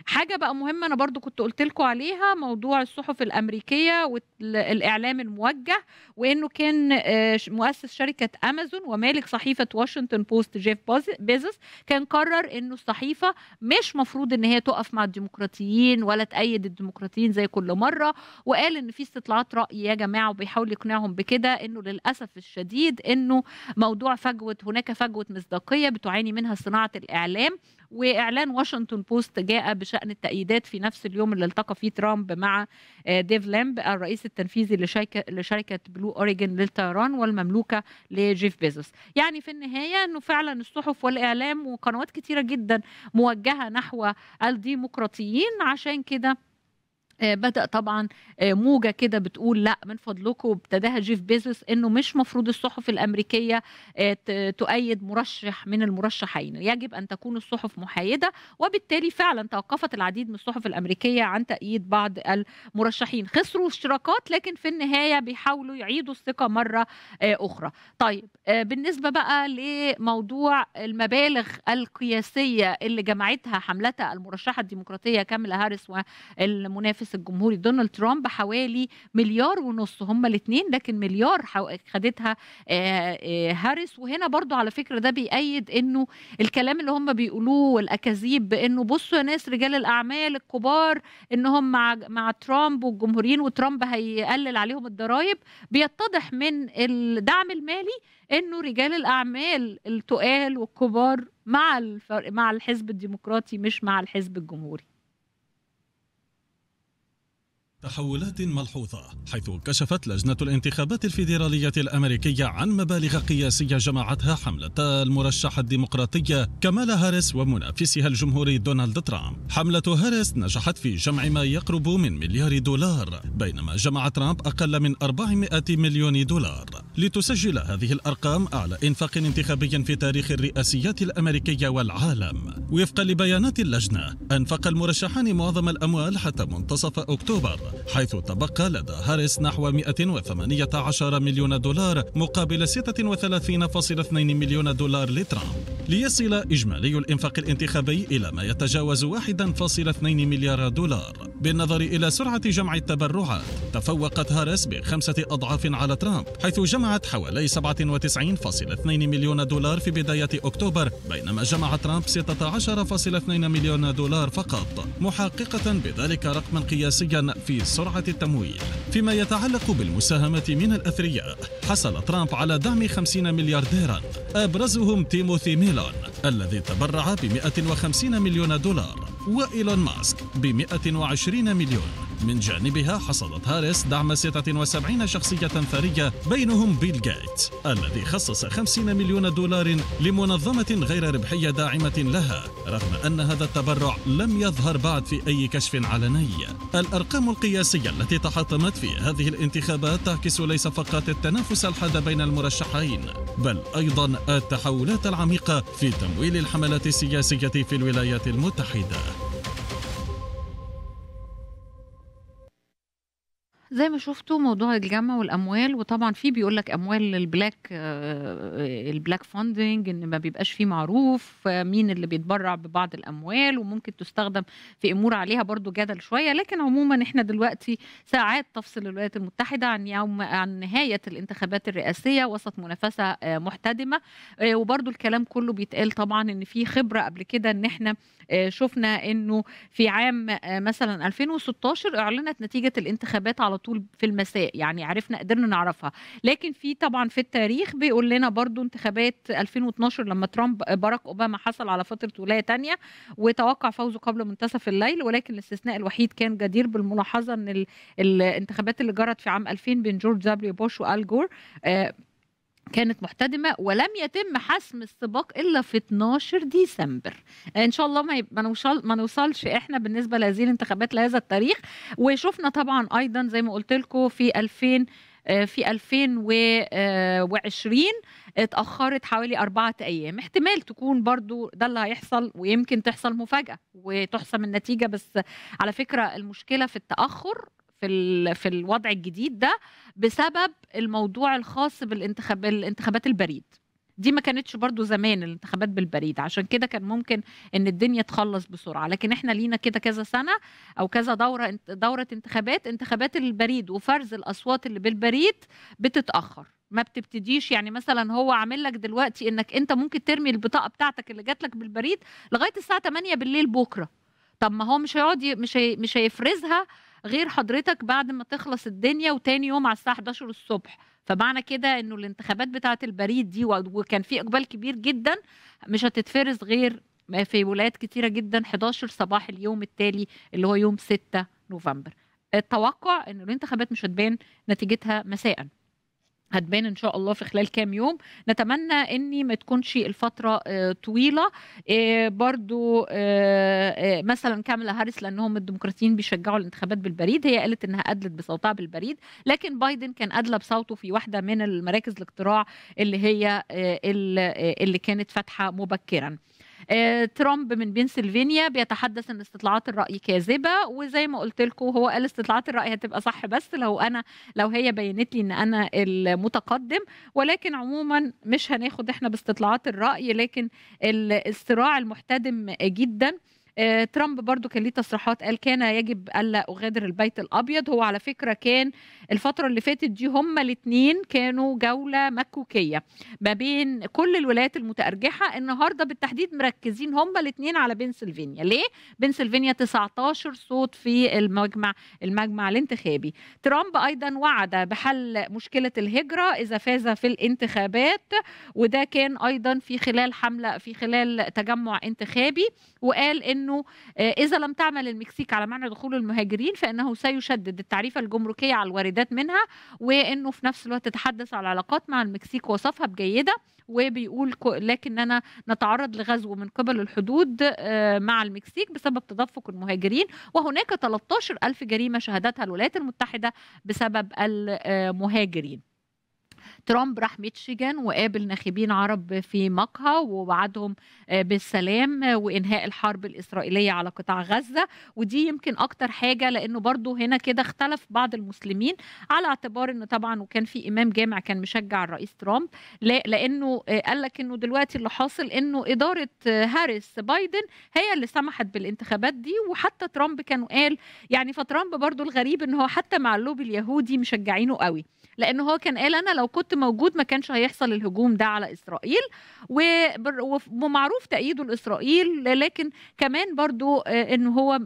حاجه بقى مهمه انا برضو كنت قلت لكم عليها موضوع الصحف الامريكيه والاعلام الموجه وانه كان آه، مؤسس شركه امازون ومالك صحيفه واشنطن بوست جيف بيزوس كان قرر انه الصحيفه مش مفروض ان هي تقف مع الديمقراطيين ولا تأيد الديمقراطيين زي كل مره وقال ان في استطلاعات راي يا جماعه وبيحاول يقنعهم بكده انه للاسف الشديد انه موضوع فجوه هناك فجوه مصداقيه بتعاني منها صناعه الاعلام واعلان واشنطن بوست جاء بشان التأييدات في نفس اليوم اللي التقى فيه ترامب مع آه، ديف لامب الرئيس التنفيذي لشركه لشركه بلو اوريجن للطيران والمملوكه لجيف بيزوس يعني في النهايه انه فعلا الصحف والاعلام وقنوات كتيره جدا موجهه نحو الديمقراطيين عشان كده آه، بدا طبعا آه، موجه كده بتقول لا من فضلكم ابتداها جيف بيزوس انه مش مفروض الصحف الامريكيه آه، تؤيد مرشح من المرشحين يجب ان تكون الصحف محايده وبالتالي فعلا توقفت العديد من الصحف الامريكيه عن تاييد بعض المرشحين خسروا اشتراكات لكن في النهايه بيحاولوا يعيدوا الثقه مره اخرى طيب بالنسبه بقى لموضوع المبالغ القياسيه اللي جمعتها حملتها المرشحه الديمقراطيه كاملا هاريس والمنافس المؤسس الجمهوري دونالد ترامب حوالي مليار ونص هما الاثنين لكن مليار خدتها آه، آه، هاريس وهنا برضو على فكره ده بيأيد انه الكلام اللي هم بيقولوه والاكاذيب بانه بصوا يا ناس رجال الاعمال الكبار ان هم مع مع ترامب والجمهوريين وترامب هيقلل عليهم الضرائب بيتضح من الدعم المالي انه رجال الاعمال التقال والكبار مع مع الحزب الديمقراطي مش مع الحزب الجمهوري تحولات ملحوظة حيث كشفت لجنة الانتخابات الفيدرالية الأمريكية عن مبالغ قياسية جمعتها حملتا المرشحة الديمقراطية كمال هاريس ومنافسها الجمهوري دونالد ترامب حملة هاريس نجحت في جمع ما يقرب من مليار دولار بينما جمع ترامب أقل من 400 مليون دولار لتسجل هذه الأرقام أعلى إنفاق انتخابي في تاريخ الرئاسيات الأمريكية والعالم وفقا لبيانات اللجنة أنفق المرشحان معظم الأموال حتى منتصف أكتوبر حيث تبقى لدى هاريس نحو 118 مليون دولار مقابل 36.2 مليون دولار لترامب ليصل إجمالي الإنفاق الانتخابي إلى ما يتجاوز 1.2 مليار دولار بالنظر إلى سرعة جمع التبرعات تفوقت هارس بخمسة أضعاف على ترامب حيث جمعت حوالي 97.2 مليون دولار في بداية أكتوبر بينما جمع ترامب 16.2 مليون دولار فقط محققة بذلك رقما قياسيا في سرعة التمويل فيما يتعلق بالمساهمة من الأثرياء حصل ترامب على دعم 50 مليارديرا أبرزهم تيموثي ميلون الذي تبرع ب 150 مليون دولار وإيلون ماسك ب 120 مليون من جانبها حصلت هاريس دعم 76 شخصية ثرية بينهم بيل جيت الذي خصص 50 مليون دولار لمنظمة غير ربحية داعمة لها رغم أن هذا التبرع لم يظهر بعد في أي كشف علني الأرقام القياسية التي تحطمت في هذه الانتخابات تعكس ليس فقط التنافس الحاد بين المرشحين بل أيضا التحولات العميقة في تمويل الحملات السياسية في الولايات المتحدة زي ما شفتوا موضوع الجمع والاموال وطبعا في بيقول لك اموال آه، آه، البلاك البلاك فاندنج ان ما بيبقاش فيه معروف مين اللي بيتبرع ببعض الاموال وممكن تستخدم في امور عليها برضو جدل شويه لكن عموما احنا دلوقتي ساعات تفصل الولايات المتحده عن يوم عن نهايه الانتخابات الرئاسيه وسط منافسه آه، محتدمه وبرضو الكلام كله بيتقال طبعا ان في خبره قبل كده ان احنا آه، شفنا انه في عام آه، مثلا 2016 اعلنت نتيجه الانتخابات على طول في المساء يعني عرفنا قدرنا نعرفها لكن في طبعا في التاريخ بيقول لنا برضو انتخابات 2012 لما ترامب باراك اوباما حصل على فتره ولايه ثانيه وتوقع فوزه قبل منتصف الليل ولكن الاستثناء الوحيد كان جدير بالملاحظه ان الانتخابات اللي جرت في عام 2000 بين جورج دبليو بوش وال جور آه، كانت محتدمة ولم يتم حسم السباق إلا في 12 ديسمبر إن شاء الله ما, ما, نوصل... ما نوصلش إحنا بالنسبة لهذه الانتخابات لهذا التاريخ وشفنا طبعا أيضا زي ما قلت لكم في 2000 في 2020 اتأخرت حوالي أربعة أيام احتمال تكون برضو ده اللي هيحصل ويمكن تحصل مفاجأة وتحسم النتيجة بس على فكرة المشكلة في التأخر في في الوضع الجديد ده بسبب الموضوع الخاص بالانتخاب الانتخابات البريد دي ما كانتش برضو زمان الانتخابات بالبريد عشان كده كان ممكن ان الدنيا تخلص بسرعه لكن احنا لينا كده كذا سنه او كذا دوره دوره انتخابات انتخابات البريد وفرز الاصوات اللي بالبريد بتتاخر ما بتبتديش يعني مثلا هو عامل لك دلوقتي انك انت ممكن ترمي البطاقه بتاعتك اللي جات لك بالبريد لغايه الساعه 8 بالليل بكره طب ما هو مش هيقعد مش هي مش هيفرزها غير حضرتك بعد ما تخلص الدنيا وتاني يوم على الساعه 11 الصبح فمعنى كده انه الانتخابات بتاعه البريد دي وكان في اقبال كبير جدا مش هتتفرز غير في ولايات كتيره جدا 11 صباح اليوم التالي اللي هو يوم 6 نوفمبر التوقع ان الانتخابات مش هتبان نتيجتها مساء هتبان ان شاء الله في خلال كام يوم نتمنى اني ما تكونش الفتره آه، طويله آه، برضو آه، مثلا كاملا هاريس لانهم الديمقراطيين بيشجعوا الانتخابات بالبريد هي قالت انها ادلت بصوتها بالبريد لكن بايدن كان ادلى بصوته في واحده من المراكز الاقتراع اللي هي اللي كانت فاتحه مبكرا آه، ترامب من بنسلفانيا بيتحدث ان استطلاعات الراي كاذبه وزي ما قلت لكم هو قال استطلاعات الراي هتبقى صح بس لو انا لو هي بينت لي ان انا المتقدم ولكن عموما مش هناخد احنا باستطلاعات الراي لكن الصراع المحتدم جدا آه، ترامب برضو كان ليه تصريحات قال كان يجب الا اغادر البيت الابيض هو على فكره كان الفتره اللي فاتت دي هما الاثنين كانوا جوله مكوكيه ما بين كل الولايات المتارجحه النهارده بالتحديد مركزين هما الاثنين على بنسلفانيا ليه بنسلفانيا 19 صوت في المجمع المجمع الانتخابي ترامب ايضا وعد بحل مشكله الهجره اذا فاز في الانتخابات وده كان ايضا في خلال حمله في خلال تجمع انتخابي وقال ان أنه آه، إذا لم تعمل المكسيك على منع دخول المهاجرين فإنه سيشدد التعريفة الجمركية على الواردات منها وأنه في نفس الوقت تتحدث على العلاقات مع المكسيك وصفها بجيدة وبيقول لكننا نتعرض لغزو من قبل الحدود آه، مع المكسيك بسبب تدفق المهاجرين وهناك 13 ألف جريمة شهدتها الولايات المتحدة بسبب المهاجرين آه، ترامب راح ميتشيغان وقابل ناخبين عرب في مقهى ووعدهم آه، بالسلام آه، وإنهاء الحرب الإسرائيلية على قطاع غزة ودي يمكن أكتر حاجة لأنه برضو هنا كده اختلف بعض المسلمين على اعتبار أنه طبعا وكان في إمام جامع كان مشجع الرئيس ترامب لأنه آه، قال لك أنه دلوقتي اللي حاصل أنه إدارة هاريس بايدن هي اللي سمحت بالانتخابات دي وحتى ترامب كانوا قال يعني فترامب برضو الغريب ان هو حتى مع اللوبي اليهودي مشجعينه قوي لأن هو كان قال أنا لو كنت موجود ما كانش هيحصل الهجوم ده على إسرائيل ومعروف تأييده لإسرائيل لكن كمان برضو آه، إن هو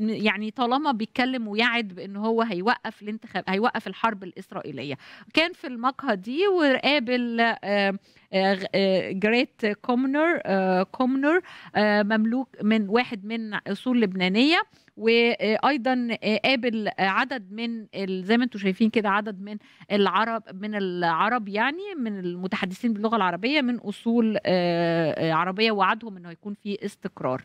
يعني طالما بيتكلم ويعد بإن هو هيوقف الانتخاب هيوقف الحرب الإسرائيلية كان في المقهى دي وقابل آه، آه، جريت كومنر كومنر مملوك من واحد من أصول لبنانية وايضا آه، قابل آه، عدد من زي ما انتم شايفين كده عدد من العرب من العرب يعني من المتحدثين باللغه العربيه من اصول آه، عربيه وعدهم انه يكون في استقرار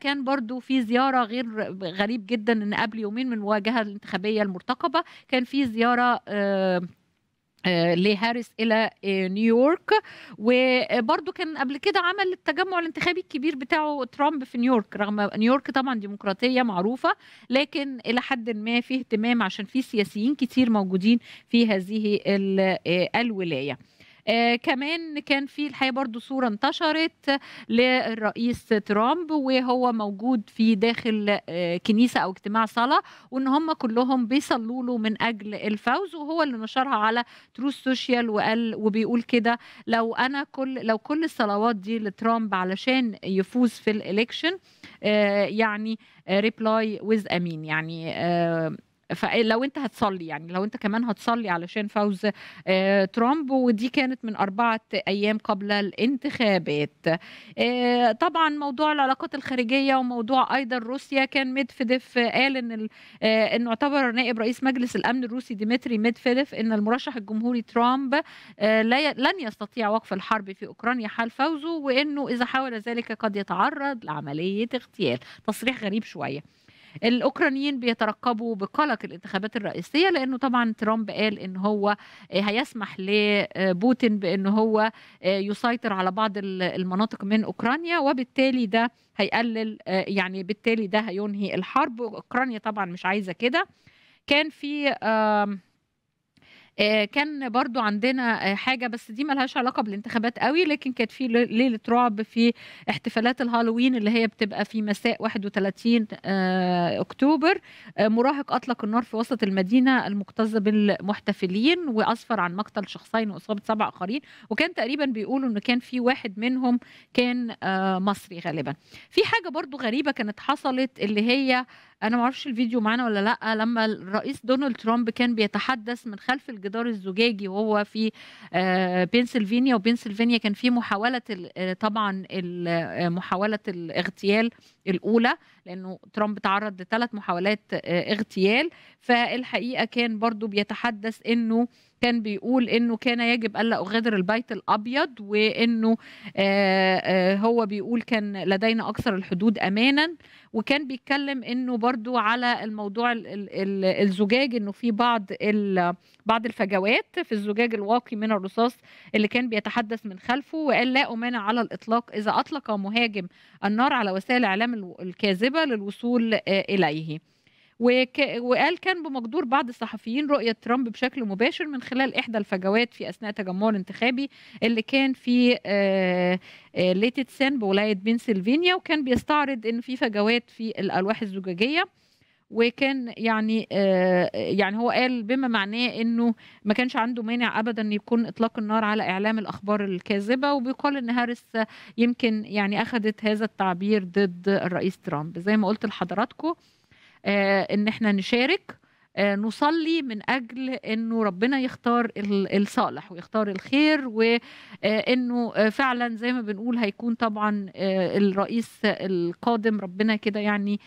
كان برضو في زياره غير غريب جدا ان قبل يومين من المواجهه الانتخابيه المرتقبه كان في زياره آه، لهاريس الى آه، نيويورك وبرضه كان قبل كده عمل التجمع الانتخابي الكبير بتاعه ترامب في نيويورك رغم نيويورك طبعا ديمقراطيه معروفه لكن الى حد ما فيه اهتمام عشان في سياسيين كتير موجودين في هذه آه، الولايه آه، كمان كان في الحقيقه برضو صوره انتشرت للرئيس ترامب وهو موجود في داخل آه، كنيسه او اجتماع صلاه وان هم كلهم بيصلوا له من اجل الفوز وهو اللي نشرها على تروس سوشيال وقال وبيقول كده لو انا كل لو كل الصلوات دي لترامب علشان يفوز في الالكشن آه، يعني ريبلاي ويز امين يعني فلو انت هتصلي يعني لو انت كمان هتصلي علشان فوز آه، ترامب ودي كانت من أربعة أيام قبل الانتخابات آه، طبعا موضوع العلاقات الخارجية وموضوع أيضا روسيا كان ميدفيديف قال إن آه، إنه اعتبر نائب رئيس مجلس الأمن الروسي ديمتري ميدفيديف إن المرشح الجمهوري ترامب لن يستطيع وقف الحرب في أوكرانيا حال فوزه وإنه إذا حاول ذلك قد يتعرض لعملية اغتيال تصريح غريب شوية الاوكرانيين بيترقبوا بقلق الانتخابات الرئيسيه لانه طبعا ترامب قال ان هو آه، هيسمح لبوتين آه، بان هو آه، يسيطر على بعض المناطق من اوكرانيا وبالتالي ده هيقلل يعني بالتالي ده هينهي الحرب اوكرانيا طبعا مش عايزه كده كان في آه، كان برضو عندنا آه، حاجه بس دي ملهاش علاقه بالانتخابات قوي لكن كانت في ليله رعب في احتفالات الهالوين اللي هي بتبقى في مساء 31 آه، اكتوبر مراهق اطلق النار في وسط المدينه المكتظه بالمحتفلين واسفر عن مقتل شخصين واصابه سبع اخرين وكان تقريبا بيقولوا أنه كان في واحد منهم كان مصري غالبا في حاجه برضو غريبه كانت حصلت اللي هي انا ما اعرفش الفيديو معانا ولا لا لما الرئيس دونالد ترامب كان بيتحدث من خلف الجدار الزجاجي وهو في آه، بنسلفانيا وبنسلفانيا كان في محاوله آه، طبعا آه، محاوله الاغتيال الاولى لانه ترامب تعرض لثلاث محاولات اغتيال فالحقيقه كان برضو بيتحدث انه كان بيقول انه كان يجب الا اغادر البيت الابيض وانه آه، آه، هو بيقول كان لدينا اكثر الحدود امانا وكان بيتكلم انه برضو على الموضوع الزجاج انه في بعض بعض الفجوات في الزجاج الواقي من الرصاص اللي كان بيتحدث من خلفه وقال لا امانع على الاطلاق اذا اطلق مهاجم النار على وسائل الاعلام الكاذبه للوصول آه، اليه وك... وقال كان بمقدور بعض الصحفيين رؤية ترامب بشكل مباشر من خلال إحدى الفجوات في أثناء تجمعه الانتخابي اللي كان في آه, آه، بولاية بنسلفانيا وكان بيستعرض إن في فجوات في الألواح الزجاجية وكان يعني آه يعني هو قال بما معناه انه ما كانش عنده مانع ابدا يكون اطلاق النار على اعلام الاخبار الكاذبه وبيقال ان هاريس يمكن يعني اخذت هذا التعبير ضد الرئيس ترامب زي ما قلت لحضراتكم آه، ان احنا نشارك آه، نصلي من اجل انه ربنا يختار الصالح ويختار الخير وانه آه، آه، فعلا زي ما بنقول هيكون طبعا الرئيس القادم ربنا كده يعني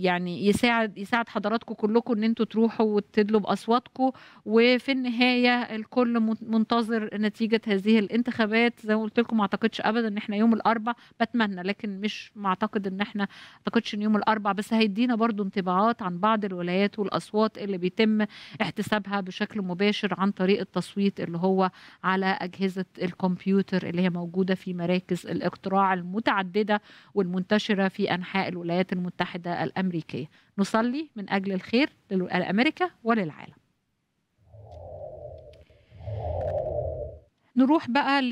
يعني يساعد يساعد حضراتكم كلكم ان انتوا تروحوا وتدلوا باصواتكم وفي النهايه الكل منتظر نتيجه هذه الانتخابات زي ما قلت لكم ما اعتقدش ابدا ان احنا يوم الاربع بتمنى لكن مش ما اعتقد ان احنا ما اعتقدش ان يوم الاربع بس هيدينا برضو انطباعات عن بعض الولايات والاصوات الصوت اللي بيتم احتسابها بشكل مباشر عن طريق التصويت اللي هو على اجهزه الكمبيوتر اللي هي موجوده في مراكز الاقتراع المتعدده والمنتشره في انحاء الولايات المتحده الامريكيه نصلي من اجل الخير لامريكا وللعالم نروح بقى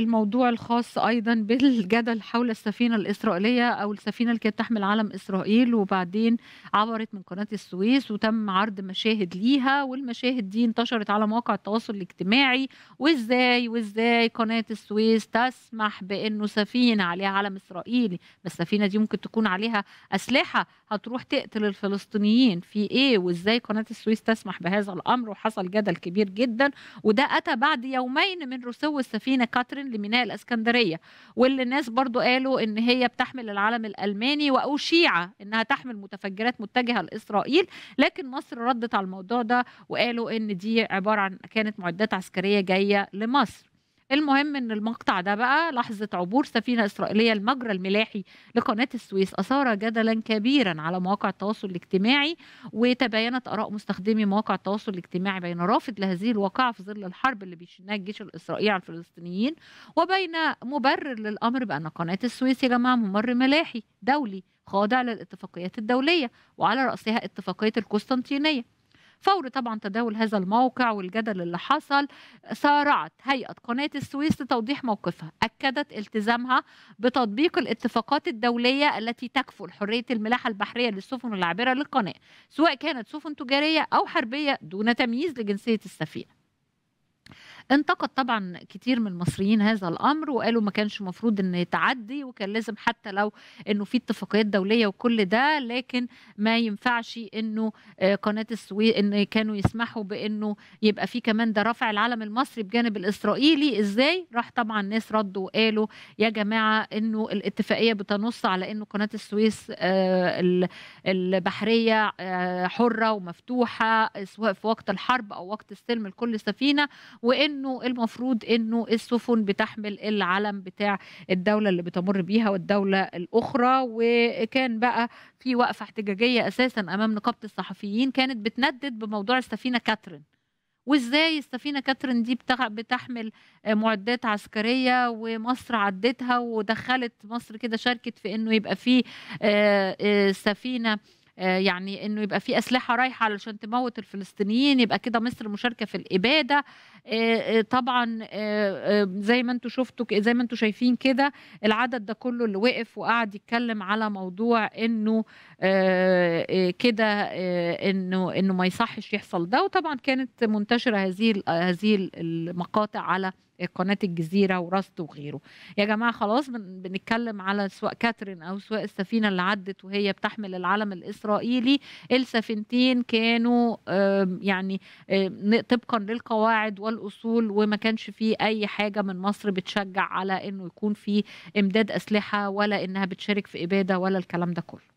للموضوع الخاص ايضا بالجدل حول السفينه الاسرائيليه او السفينه اللي كانت تحمل علم اسرائيل وبعدين عبرت من قناه السويس وتم عرض مشاهد ليها والمشاهد دي انتشرت على مواقع التواصل الاجتماعي وازاي وازاي قناه السويس تسمح بانه سفينه عليها علم اسرائيلي بس السفينه دي ممكن تكون عليها اسلحه هتروح تقتل الفلسطينيين في ايه وازاي قناه السويس تسمح بهذا الامر وحصل جدل كبير جدا وده اتى بعد يومين بين من رسو السفينة كاترين لميناء الإسكندرية واللي الناس برضو قالوا إن هي بتحمل العلم الألماني وأشيع إنها تحمل متفجرات متجهة لإسرائيل لكن مصر ردت على الموضوع ده وقالوا إن دي عبارة عن كانت معدات عسكرية جاية لمصر المهم ان المقطع ده بقى لحظه عبور سفينه اسرائيليه المجرى الملاحي لقناه السويس اثار جدلا كبيرا على مواقع التواصل الاجتماعي وتباينت اراء مستخدمي مواقع التواصل الاجتماعي بين رافض لهذه الواقعه في ظل الحرب اللي بيشنها الجيش الاسرائيلي على الفلسطينيين وبين مبرر للامر بان قناه السويس يا جماعه ممر ملاحي دولي خاضع للاتفاقيات الدوليه وعلى راسها اتفاقيه القسطنطينيه فور طبعا تداول هذا الموقع والجدل اللي حصل سارعت هيئة قناة السويس لتوضيح موقفها أكدت التزامها بتطبيق الاتفاقات الدولية التي تكفل حرية الملاحة البحرية للسفن العابرة للقناة سواء كانت سفن تجارية أو حربية دون تمييز لجنسية السفينة انتقد طبعا كتير من المصريين هذا الامر وقالوا ما كانش المفروض ان يتعدي وكان لازم حتى لو انه في اتفاقيات دوليه وكل ده لكن ما ينفعش انه آه، قناه السويس ان كانوا يسمحوا بانه يبقى في كمان ده رفع العلم المصري بجانب الاسرائيلي ازاي راح طبعا الناس ردوا وقالوا يا جماعه انه الاتفاقيه بتنص على انه قناه السويس آه، البحريه آه، حره ومفتوحه سواء في وقت الحرب او وقت السلم لكل سفينه وان انه المفروض انه السفن بتحمل العلم بتاع الدوله اللي بتمر بيها والدوله الاخرى وكان بقى في وقفه احتجاجيه اساسا امام نقابه الصحفيين كانت بتندد بموضوع السفينه كاترين وازاي السفينه كاترين دي بتحمل معدات عسكريه ومصر عدتها ودخلت مصر كده شاركت في انه يبقى في آه، آه، سفينه آه، يعني انه يبقى في اسلحه رايحه علشان تموت الفلسطينيين يبقى كده مصر مشاركه في الاباده آه، آه، طبعا زي ما انتم شفتوا زي ما انتم شايفين كده العدد ده كله اللي وقف وقعد يتكلم على موضوع انه كده انه انه ما يصحش يحصل ده وطبعا كانت منتشره هذه هذه المقاطع على قناه الجزيره وراست وغيره يا جماعه خلاص بنتكلم على سواء كاترين او سواء السفينه اللي عدت وهي بتحمل العلم الاسرائيلي السفينتين كانوا يعني طبقا للقواعد والاصول وما كانش في اي حاجه من مصر بتشجع على انه يكون في امداد اسلحه ولا انها بتشارك في اباده ولا الكلام ده كله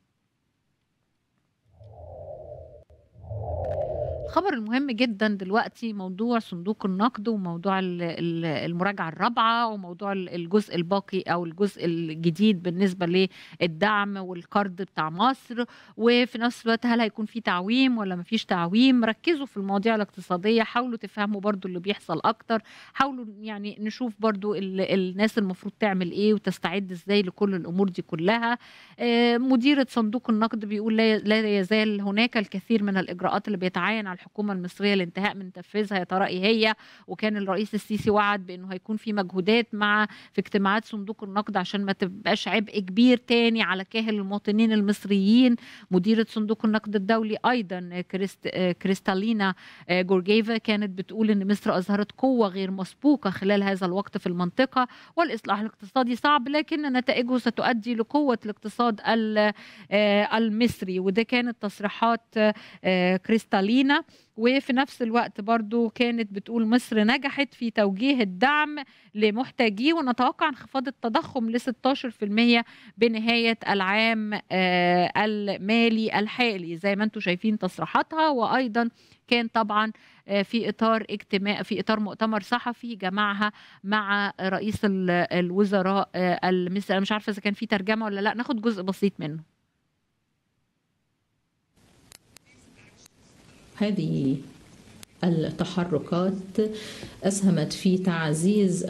الخبر المهم جدا دلوقتي موضوع صندوق النقد وموضوع المراجعه الرابعه وموضوع الجزء الباقي او الجزء الجديد بالنسبه للدعم والقرض بتاع مصر وفي نفس الوقت هل هيكون في تعويم ولا ما فيش تعويم ركزوا في المواضيع الاقتصاديه حاولوا تفهموا برضو اللي بيحصل اكتر حاولوا يعني نشوف برضو الناس المفروض تعمل ايه وتستعد ازاي لكل الامور دي كلها آه، مديره صندوق النقد بيقول لا يزال هناك الكثير من الاجراءات اللي بيتعين على الحكومه المصريه لانتهاء من تنفيذها يا ترى ايه هي وكان الرئيس السيسي وعد بانه هيكون في مجهودات مع في اجتماعات صندوق النقد عشان ما تبقاش عبء كبير تاني على كاهل المواطنين المصريين مديره صندوق النقد الدولي ايضا كريست كريستالينا آه، جورجيفا كانت بتقول ان مصر اظهرت قوه غير مسبوقه خلال هذا الوقت في المنطقه والاصلاح الاقتصادي صعب لكن نتائجه ستؤدي لقوه الاقتصاد آه، المصري وده كانت تصريحات آه، كريستالينا وفي نفس الوقت برضو كانت بتقول مصر نجحت في توجيه الدعم لمحتاجيه ونتوقع انخفاض التضخم ل 16% بنهاية العام آه، المالي الحالي زي ما انتم شايفين تصريحاتها وأيضا كان طبعا آه، في اطار اجتماع في اطار مؤتمر صحفي جمعها مع رئيس الوزراء آه، المصري انا مش عارفه اذا كان في ترجمه ولا لا ناخد جزء بسيط منه هذه التحركات أسهمت في تعزيز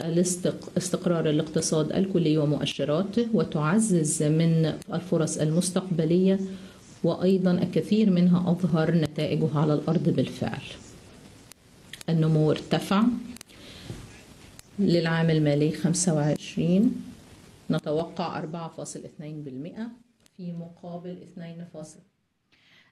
استقرار الاقتصاد الكلي ومؤشراته وتعزز من الفرص المستقبلية وأيضا الكثير منها أظهر نتائجه على الأرض بالفعل النمو ارتفع للعام المالي 25 نتوقع 4.2% في مقابل 2.2%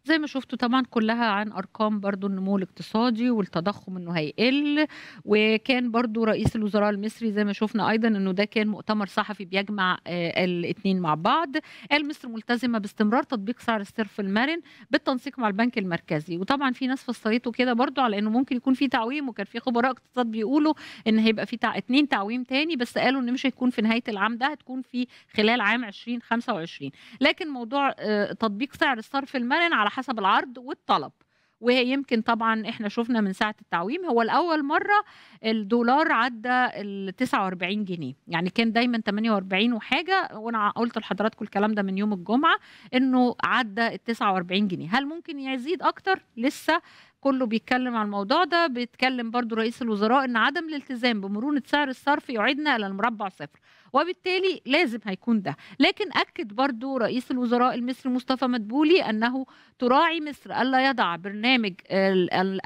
زي ما شفتوا طبعا كلها عن ارقام برضو النمو الاقتصادي والتضخم انه هيقل وكان برضو رئيس الوزراء المصري زي ما شفنا ايضا انه ده كان مؤتمر صحفي بيجمع آه، الاثنين مع بعض قال مصر ملتزمه باستمرار تطبيق سعر الصرف المرن بالتنسيق مع البنك المركزي وطبعا في ناس فسرته كده برضو على انه ممكن يكون في تعويم وكان في خبراء اقتصاد بيقولوا ان هيبقى في تع... اتنين تعويم تاني بس قالوا ان مش هيكون في نهايه العام ده هتكون في خلال عام 2025 لكن موضوع آه، تطبيق سعر الصرف المرن على حسب العرض والطلب وهي يمكن طبعا احنا شفنا من ساعه التعويم هو الاول مره الدولار عدى ال 49 جنيه يعني كان دايما 48 وحاجه وانا قلت لحضراتكم الكلام ده من يوم الجمعه انه عدى ال 49 جنيه هل ممكن يزيد اكتر لسه كله بيتكلم عن الموضوع ده بيتكلم برضو رئيس الوزراء ان عدم الالتزام بمرونه سعر الصرف يعيدنا الى المربع صفر وبالتالي لازم هيكون ده لكن أكد برضو رئيس الوزراء المصري مصطفى مدبولي أنه تراعي مصر ألا يضع برنامج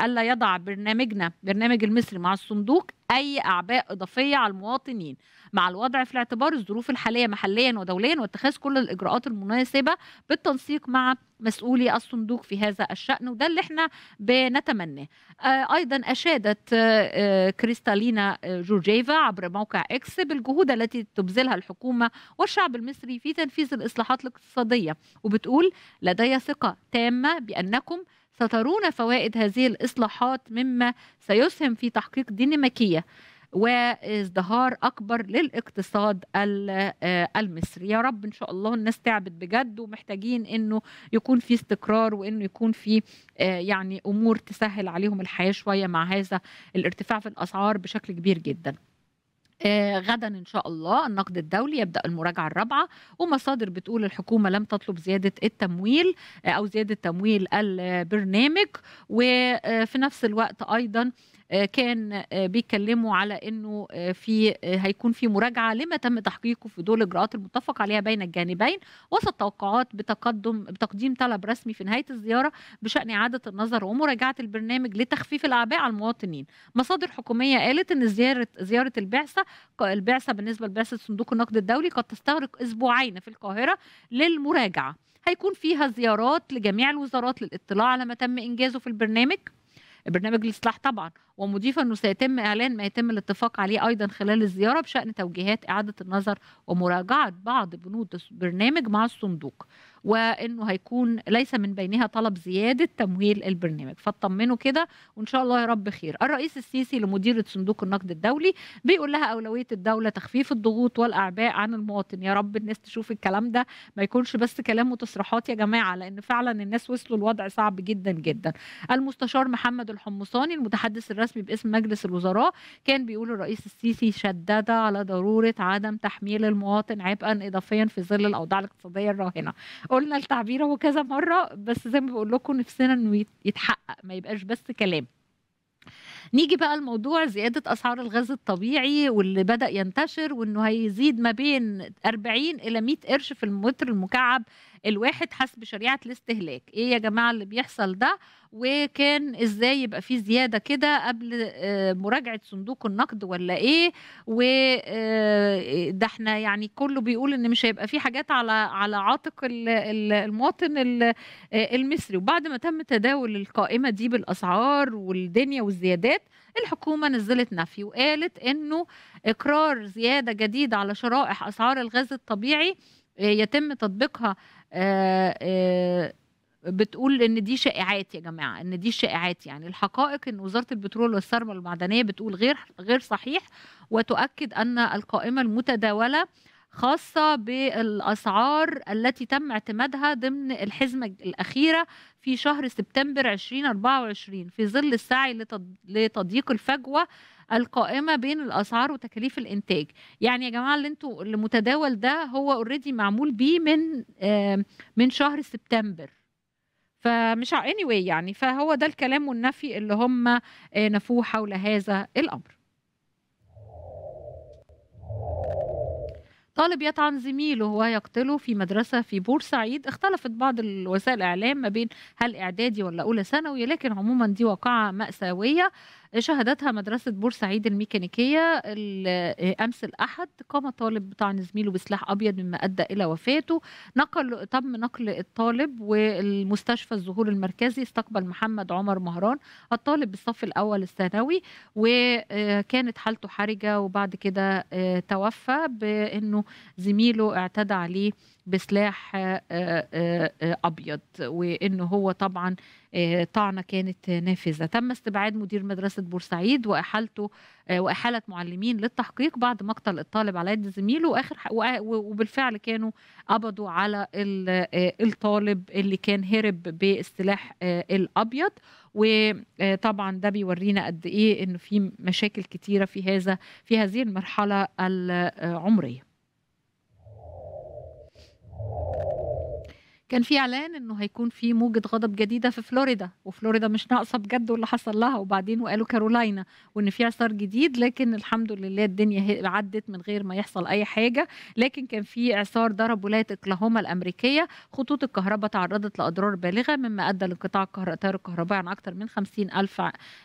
ألا يضع برنامجنا برنامج المصري مع الصندوق أي أعباء إضافية على المواطنين مع الوضع في الاعتبار الظروف الحالية محليا ودوليا واتخاذ كل الإجراءات المناسبة بالتنسيق مع مسؤولي الصندوق في هذا الشأن وده اللي احنا بنتمناه آه، أيضا أشادت آه، آه، كريستالينا جورجيفا عبر موقع إكس بالجهود التي تبذلها الحكومة والشعب المصري في تنفيذ الإصلاحات الاقتصادية وبتقول لدي ثقة تامة بأنكم سترون فوائد هذه الإصلاحات مما سيسهم في تحقيق ديناميكية وازدهار اكبر للاقتصاد آه، المصري يا رب ان شاء الله الناس تعبت بجد ومحتاجين انه يكون في استقرار وانه يكون في آه، يعني امور تسهل عليهم الحياه شويه مع هذا الارتفاع في الاسعار بشكل كبير جدا آه، غدا ان شاء الله النقد الدولي يبدا المراجعه الرابعه ومصادر بتقول الحكومه لم تطلب زياده التمويل او زياده تمويل البرنامج وفي نفس الوقت ايضا آه، كان آه، بيتكلموا على انه آه، في هيكون في مراجعه لما تم تحقيقه في دول الاجراءات المتفق عليها بين الجانبين وسط توقعات بتقدم بتقديم طلب رسمي في نهايه الزياره بشان اعاده النظر ومراجعه البرنامج لتخفيف الاعباء على المواطنين مصادر حكوميه قالت ان زياره زياره البعثه البعثه بالنسبه لبعثه صندوق النقد الدولي قد تستغرق اسبوعين في القاهره للمراجعه هيكون فيها زيارات لجميع الوزارات للاطلاع على ما تم انجازه في البرنامج برنامج الإصلاح طبعا ومضيفة أنه سيتم إعلان ما يتم الاتفاق عليه أيضا خلال الزيارة بشأن توجيهات إعادة النظر ومراجعة بعض بنود برنامج مع الصندوق وانه هيكون ليس من بينها طلب زياده تمويل البرنامج فاطمنوا كده وان شاء الله يا رب خير الرئيس السيسي لمديره صندوق النقد الدولي بيقول لها اولويه الدوله تخفيف الضغوط والاعباء عن المواطن يا رب الناس تشوف الكلام ده ما يكونش بس كلام وتصريحات يا جماعه لان فعلا الناس وصلوا الوضع صعب جدا جدا المستشار محمد الحمصاني المتحدث الرسمي باسم مجلس الوزراء كان بيقول الرئيس السيسي شدد على ضروره عدم تحميل المواطن عبئا اضافيا في ظل الاوضاع الاقتصاديه الراهنه قلنا التعبير هو كذا مره بس زي ما بقول لكم نفسنا انه يتحقق ما يبقاش بس كلام نيجي بقى لموضوع زيادة أسعار الغاز الطبيعي واللي بدأ ينتشر وأنه هيزيد ما بين 40 إلى 100 قرش في المتر المكعب الواحد حسب شريعة الاستهلاك إيه يا جماعة اللي بيحصل ده وكان إزاي يبقى في زيادة كده قبل آه، مراجعة صندوق النقد ولا إيه وده آه، احنا يعني كله بيقول إن مش هيبقى في حاجات على على عاتق المواطن آه، المصري وبعد ما تم تداول القائمة دي بالأسعار والدنيا والزيادات الحكومه نزلت نفي وقالت انه اقرار زياده جديده على شرائح اسعار الغاز الطبيعي آه، يتم تطبيقها آه، آه، بتقول ان دي شائعات يا جماعه ان دي شائعات يعني الحقائق ان وزاره البترول والثروه المعدنيه بتقول غير غير صحيح وتؤكد ان القائمه المتداوله خاصة بالأسعار التي تم اعتمادها ضمن الحزمة الأخيرة في شهر سبتمبر 2024 في ظل السعي لتضييق الفجوة القائمة بين الأسعار وتكاليف الإنتاج يعني يا جماعة اللي انتوا المتداول ده هو اوريدي معمول بيه من من شهر سبتمبر فمش anyway يعني فهو ده الكلام والنفي اللي هم آه، نفوه حول هذا الأمر طالب يطعن زميله ويقتله في مدرسة في بورسعيد اختلفت بعض الوسائل الإعلام ما بين هل إعدادي ولا أولى ثانوي لكن عموما دي واقعة مأساوية شهدتها مدرسة بورسعيد الميكانيكية أمس الأحد قام طالب بطعن زميله بسلاح أبيض مما أدى إلى وفاته نقل تم نقل الطالب والمستشفى الظهور المركزي استقبل محمد عمر مهران الطالب بالصف الأول الثانوي وكانت حالته حرجة وبعد كده آه، توفى بأنه زميله اعتدى عليه بسلاح آه، آه، أبيض وأنه هو طبعا آه، طعنة كانت نافذة تم استبعاد مدير مدرسة بورسعيد وإحالته آه، وإحالة معلمين للتحقيق بعد مقتل الطالب على يد زميله وآخر وبالفعل كانوا قبضوا على آه، الطالب اللي كان هرب بالسلاح الأبيض وطبعا ده بيورينا قد إيه إنه في مشاكل كتيرة في هذا في هذه المرحلة العمرية كان في اعلان انه هيكون في موجه غضب جديده في فلوريدا وفلوريدا مش ناقصه بجد واللي حصل لها وبعدين وقالوا كارولاينا وان في اعصار جديد لكن الحمد لله الدنيا عدت من غير ما يحصل اي حاجه لكن كان في اعصار ضرب ولايه اوكلاهوما الامريكيه خطوط الكهرباء تعرضت لاضرار بالغه مما ادى لانقطاع التيار الكهربائي عن اكثر من 50 الف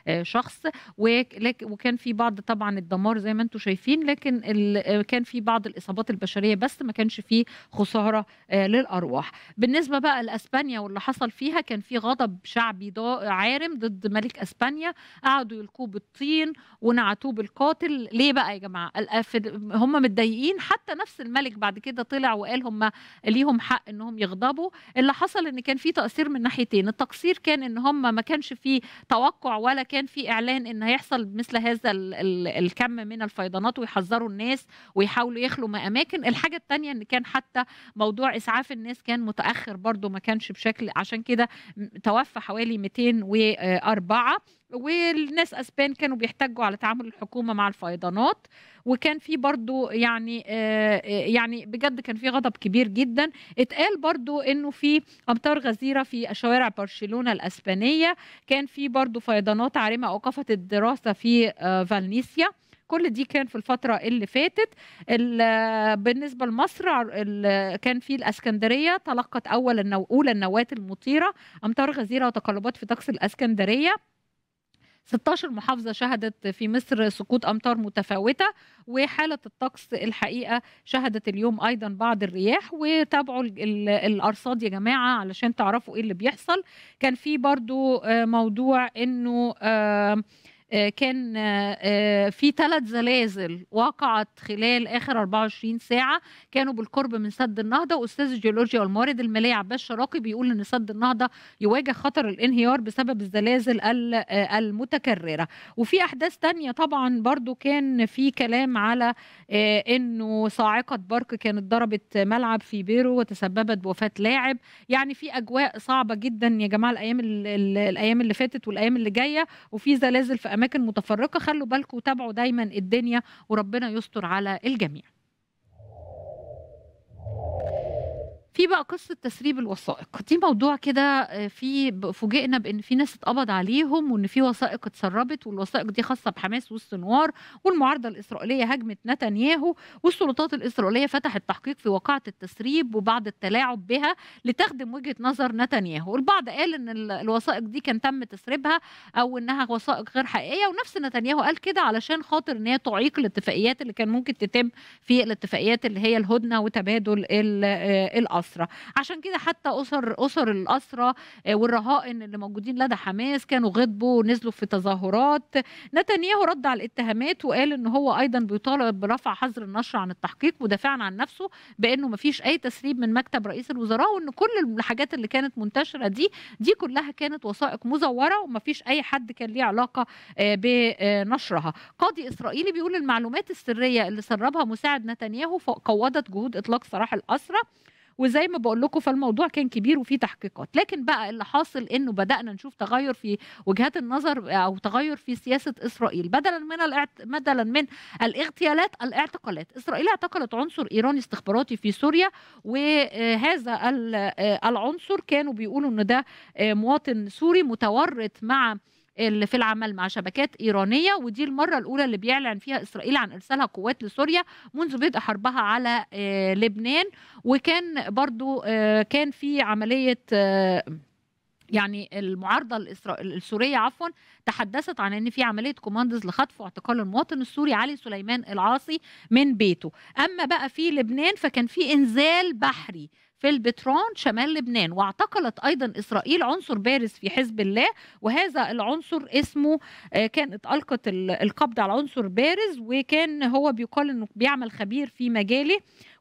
آه، شخص وكان في بعض طبعا الدمار زي ما انتم شايفين لكن آه، كان في بعض الاصابات البشريه بس ما كانش في خساره آه، للارواح بالنسبة بالنسبة بقى لأسبانيا واللي حصل فيها كان في غضب شعبي عارم ضد ملك أسبانيا قعدوا يلقوه بالطين ونعتوه بالقاتل ليه بقى يا جماعة آه، هم متضايقين حتى نفس الملك بعد كده طلع وقال هم ليهم حق انهم يغضبوا اللي حصل ان كان في تقصير من ناحيتين التقصير كان ان هم ما كانش في توقع ولا كان في اعلان ان هيحصل مثل هذا الكم من الفيضانات ويحذروا الناس ويحاولوا يخلوا اماكن الحاجه الثانيه ان كان حتى موضوع اسعاف الناس كان متاخر الاخر برضو ما كانش بشكل عشان كده توفى حوالي 204 والناس اسبان كانوا بيحتجوا على تعامل الحكومه مع الفيضانات وكان في برضو يعني آه، آه، يعني بجد كان في غضب كبير جدا اتقال برضو انه في امطار غزيره في شوارع برشلونه الاسبانيه كان في برضو فيضانات عارمه اوقفت الدراسه في آه، فالنيسيا كل دي كان في الفتره اللي فاتت بالنسبه لمصر كان في الاسكندريه تلقت اول النو... اولى النواه المطيره امطار غزيره وتقلبات في طقس الاسكندريه 16 محافظة شهدت في مصر سقوط أمطار متفاوتة وحالة الطقس الحقيقة شهدت اليوم أيضا بعض الرياح وتابعوا الأرصاد يا جماعة علشان تعرفوا إيه اللي بيحصل كان في برضو آه، موضوع أنه آه، كان آه، آه، في ثلاث زلازل وقعت خلال اخر 24 ساعه كانوا بالقرب من سد النهضه واستاذ الجيولوجيا والموارد الماليه عباس شراقي بيقول ان سد النهضه يواجه خطر الانهيار بسبب الزلازل المتكرره وفي احداث تانية طبعا برضو كان في كلام على انه صاعقه برق كانت ضربت ملعب في بيرو وتسببت بوفاه لاعب يعني في اجواء صعبه جدا يا جماعه الايام الايام اللي فاتت والايام اللي جايه وفي زلازل في اماكن متفرقه خلوا بالكم وتابعوا دايما الدنيا وربنا يستر على الجميع في بقى قصه تسريب الوثائق دي موضوع كده آه، في فوجئنا بان في ناس اتقبض عليهم وان في وثائق اتسربت والوثائق دي خاصه بحماس والسنوار والمعارضه الاسرائيليه هاجمت نتنياهو والسلطات الاسرائيليه فتحت تحقيق في واقعه التسريب وبعض التلاعب بها لتخدم وجهه نظر نتنياهو البعض قال ان الوثائق دي كان تم تسريبها او انها وثائق غير حقيقيه ونفس نتنياهو قال كده علشان خاطر ان هي تعيق الاتفاقيات اللي كان ممكن تتم في الاتفاقيات اللي هي الهدنه وتبادل آه، الاسرى الأسرة عشان كده حتى أسر أسر الأسرة آه، والرهائن اللي موجودين لدى حماس كانوا غضبوا ونزلوا في تظاهرات نتنياهو رد على الاتهامات وقال ان هو ايضا بيطالب برفع حظر النشر عن التحقيق مدافعا عن نفسه بانه ما فيش اي تسريب من مكتب رئيس الوزراء وان كل الحاجات اللي كانت منتشره دي دي كلها كانت وثائق مزوره وما فيش اي حد كان ليه علاقه آه، بنشرها قاضي اسرائيلي بيقول المعلومات السريه اللي سربها مساعد نتنياهو قوضت جهود اطلاق سراح الاسرى وزي ما بقول لكم فالموضوع كان كبير وفي تحقيقات لكن بقى اللي حاصل انه بدانا نشوف تغير في وجهات النظر او تغير في سياسه اسرائيل بدلا من الاعت... بدلا من الاغتيالات الاعتقالات اسرائيل اعتقلت عنصر ايراني استخباراتي في سوريا وهذا العنصر كانوا بيقولوا ان ده مواطن سوري متورط مع اللي في العمل مع شبكات إيرانية ودي المرة الأولى اللي بيعلن فيها إسرائيل عن إرسالها قوات لسوريا منذ بدء حربها على آه، لبنان وكان برضو آه، كان في عملية آه، يعني المعارضة السورية عفوا تحدثت عن ان في عمليه كوماندز لخطف واعتقال المواطن السوري علي سليمان العاصي من بيته اما بقى في لبنان فكان في انزال بحري في البتران شمال لبنان واعتقلت أيضا إسرائيل عنصر بارز في حزب الله وهذا العنصر اسمه آه، كانت ألقت القبض على عنصر بارز وكان هو بيقال أنه بيعمل خبير في مجاله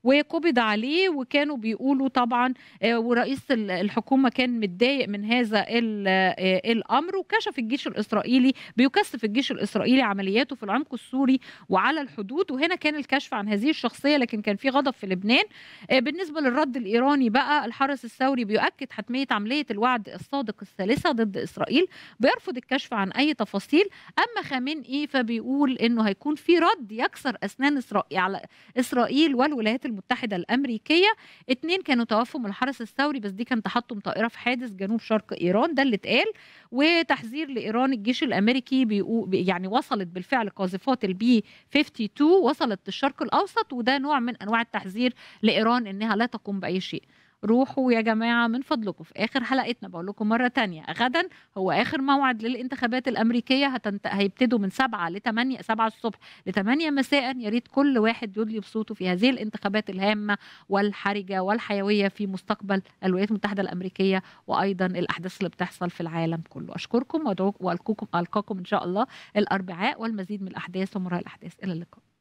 وقبض عليه وكانوا بيقولوا طبعا آه، ورئيس الحكومه كان متضايق من هذا آه، الامر وكشف الجيش الاسرائيلي بيكثف الجيش الاسرائيلي عملياته في العمق السوري وعلى الحدود وهنا كان الكشف عن هذه الشخصيه لكن كان في غضب في لبنان آه، بالنسبه للرد الايراني بقى الحرس الثوري بيؤكد حتميه عمليه الوعد الصادق الثالثه ضد اسرائيل بيرفض الكشف عن اي تفاصيل اما خامنئي إيه، فبيقول انه هيكون في رد يكسر اسنان اسرائيل على اسرائيل والولايات المتحده الامريكيه اتنين كانوا توفوا من الحرس الثوري بس دي كان تحطم طائره في حادث جنوب شرق ايران ده اللي اتقال وتحذير لايران الجيش الامريكي يعني وصلت بالفعل قاذفات البي 52 وصلت للشرق الاوسط وده نوع من انواع التحذير لايران انها لا تقوم باي شيء روحوا يا جماعه من فضلكم في اخر حلقتنا بقول لكم مره تانية غدا هو اخر موعد للانتخابات الامريكيه هتنت... هيبتدوا من 7 ل 8 7 الصبح ل 8 مساء يا ريت كل واحد يدلي بصوته في هذه الانتخابات الهامه والحرجه والحيويه في مستقبل الولايات المتحده الامريكيه وايضا الاحداث اللي بتحصل في العالم كله اشكركم والقاكم ان شاء الله الاربعاء والمزيد من الاحداث ومراء الاحداث الى اللقاء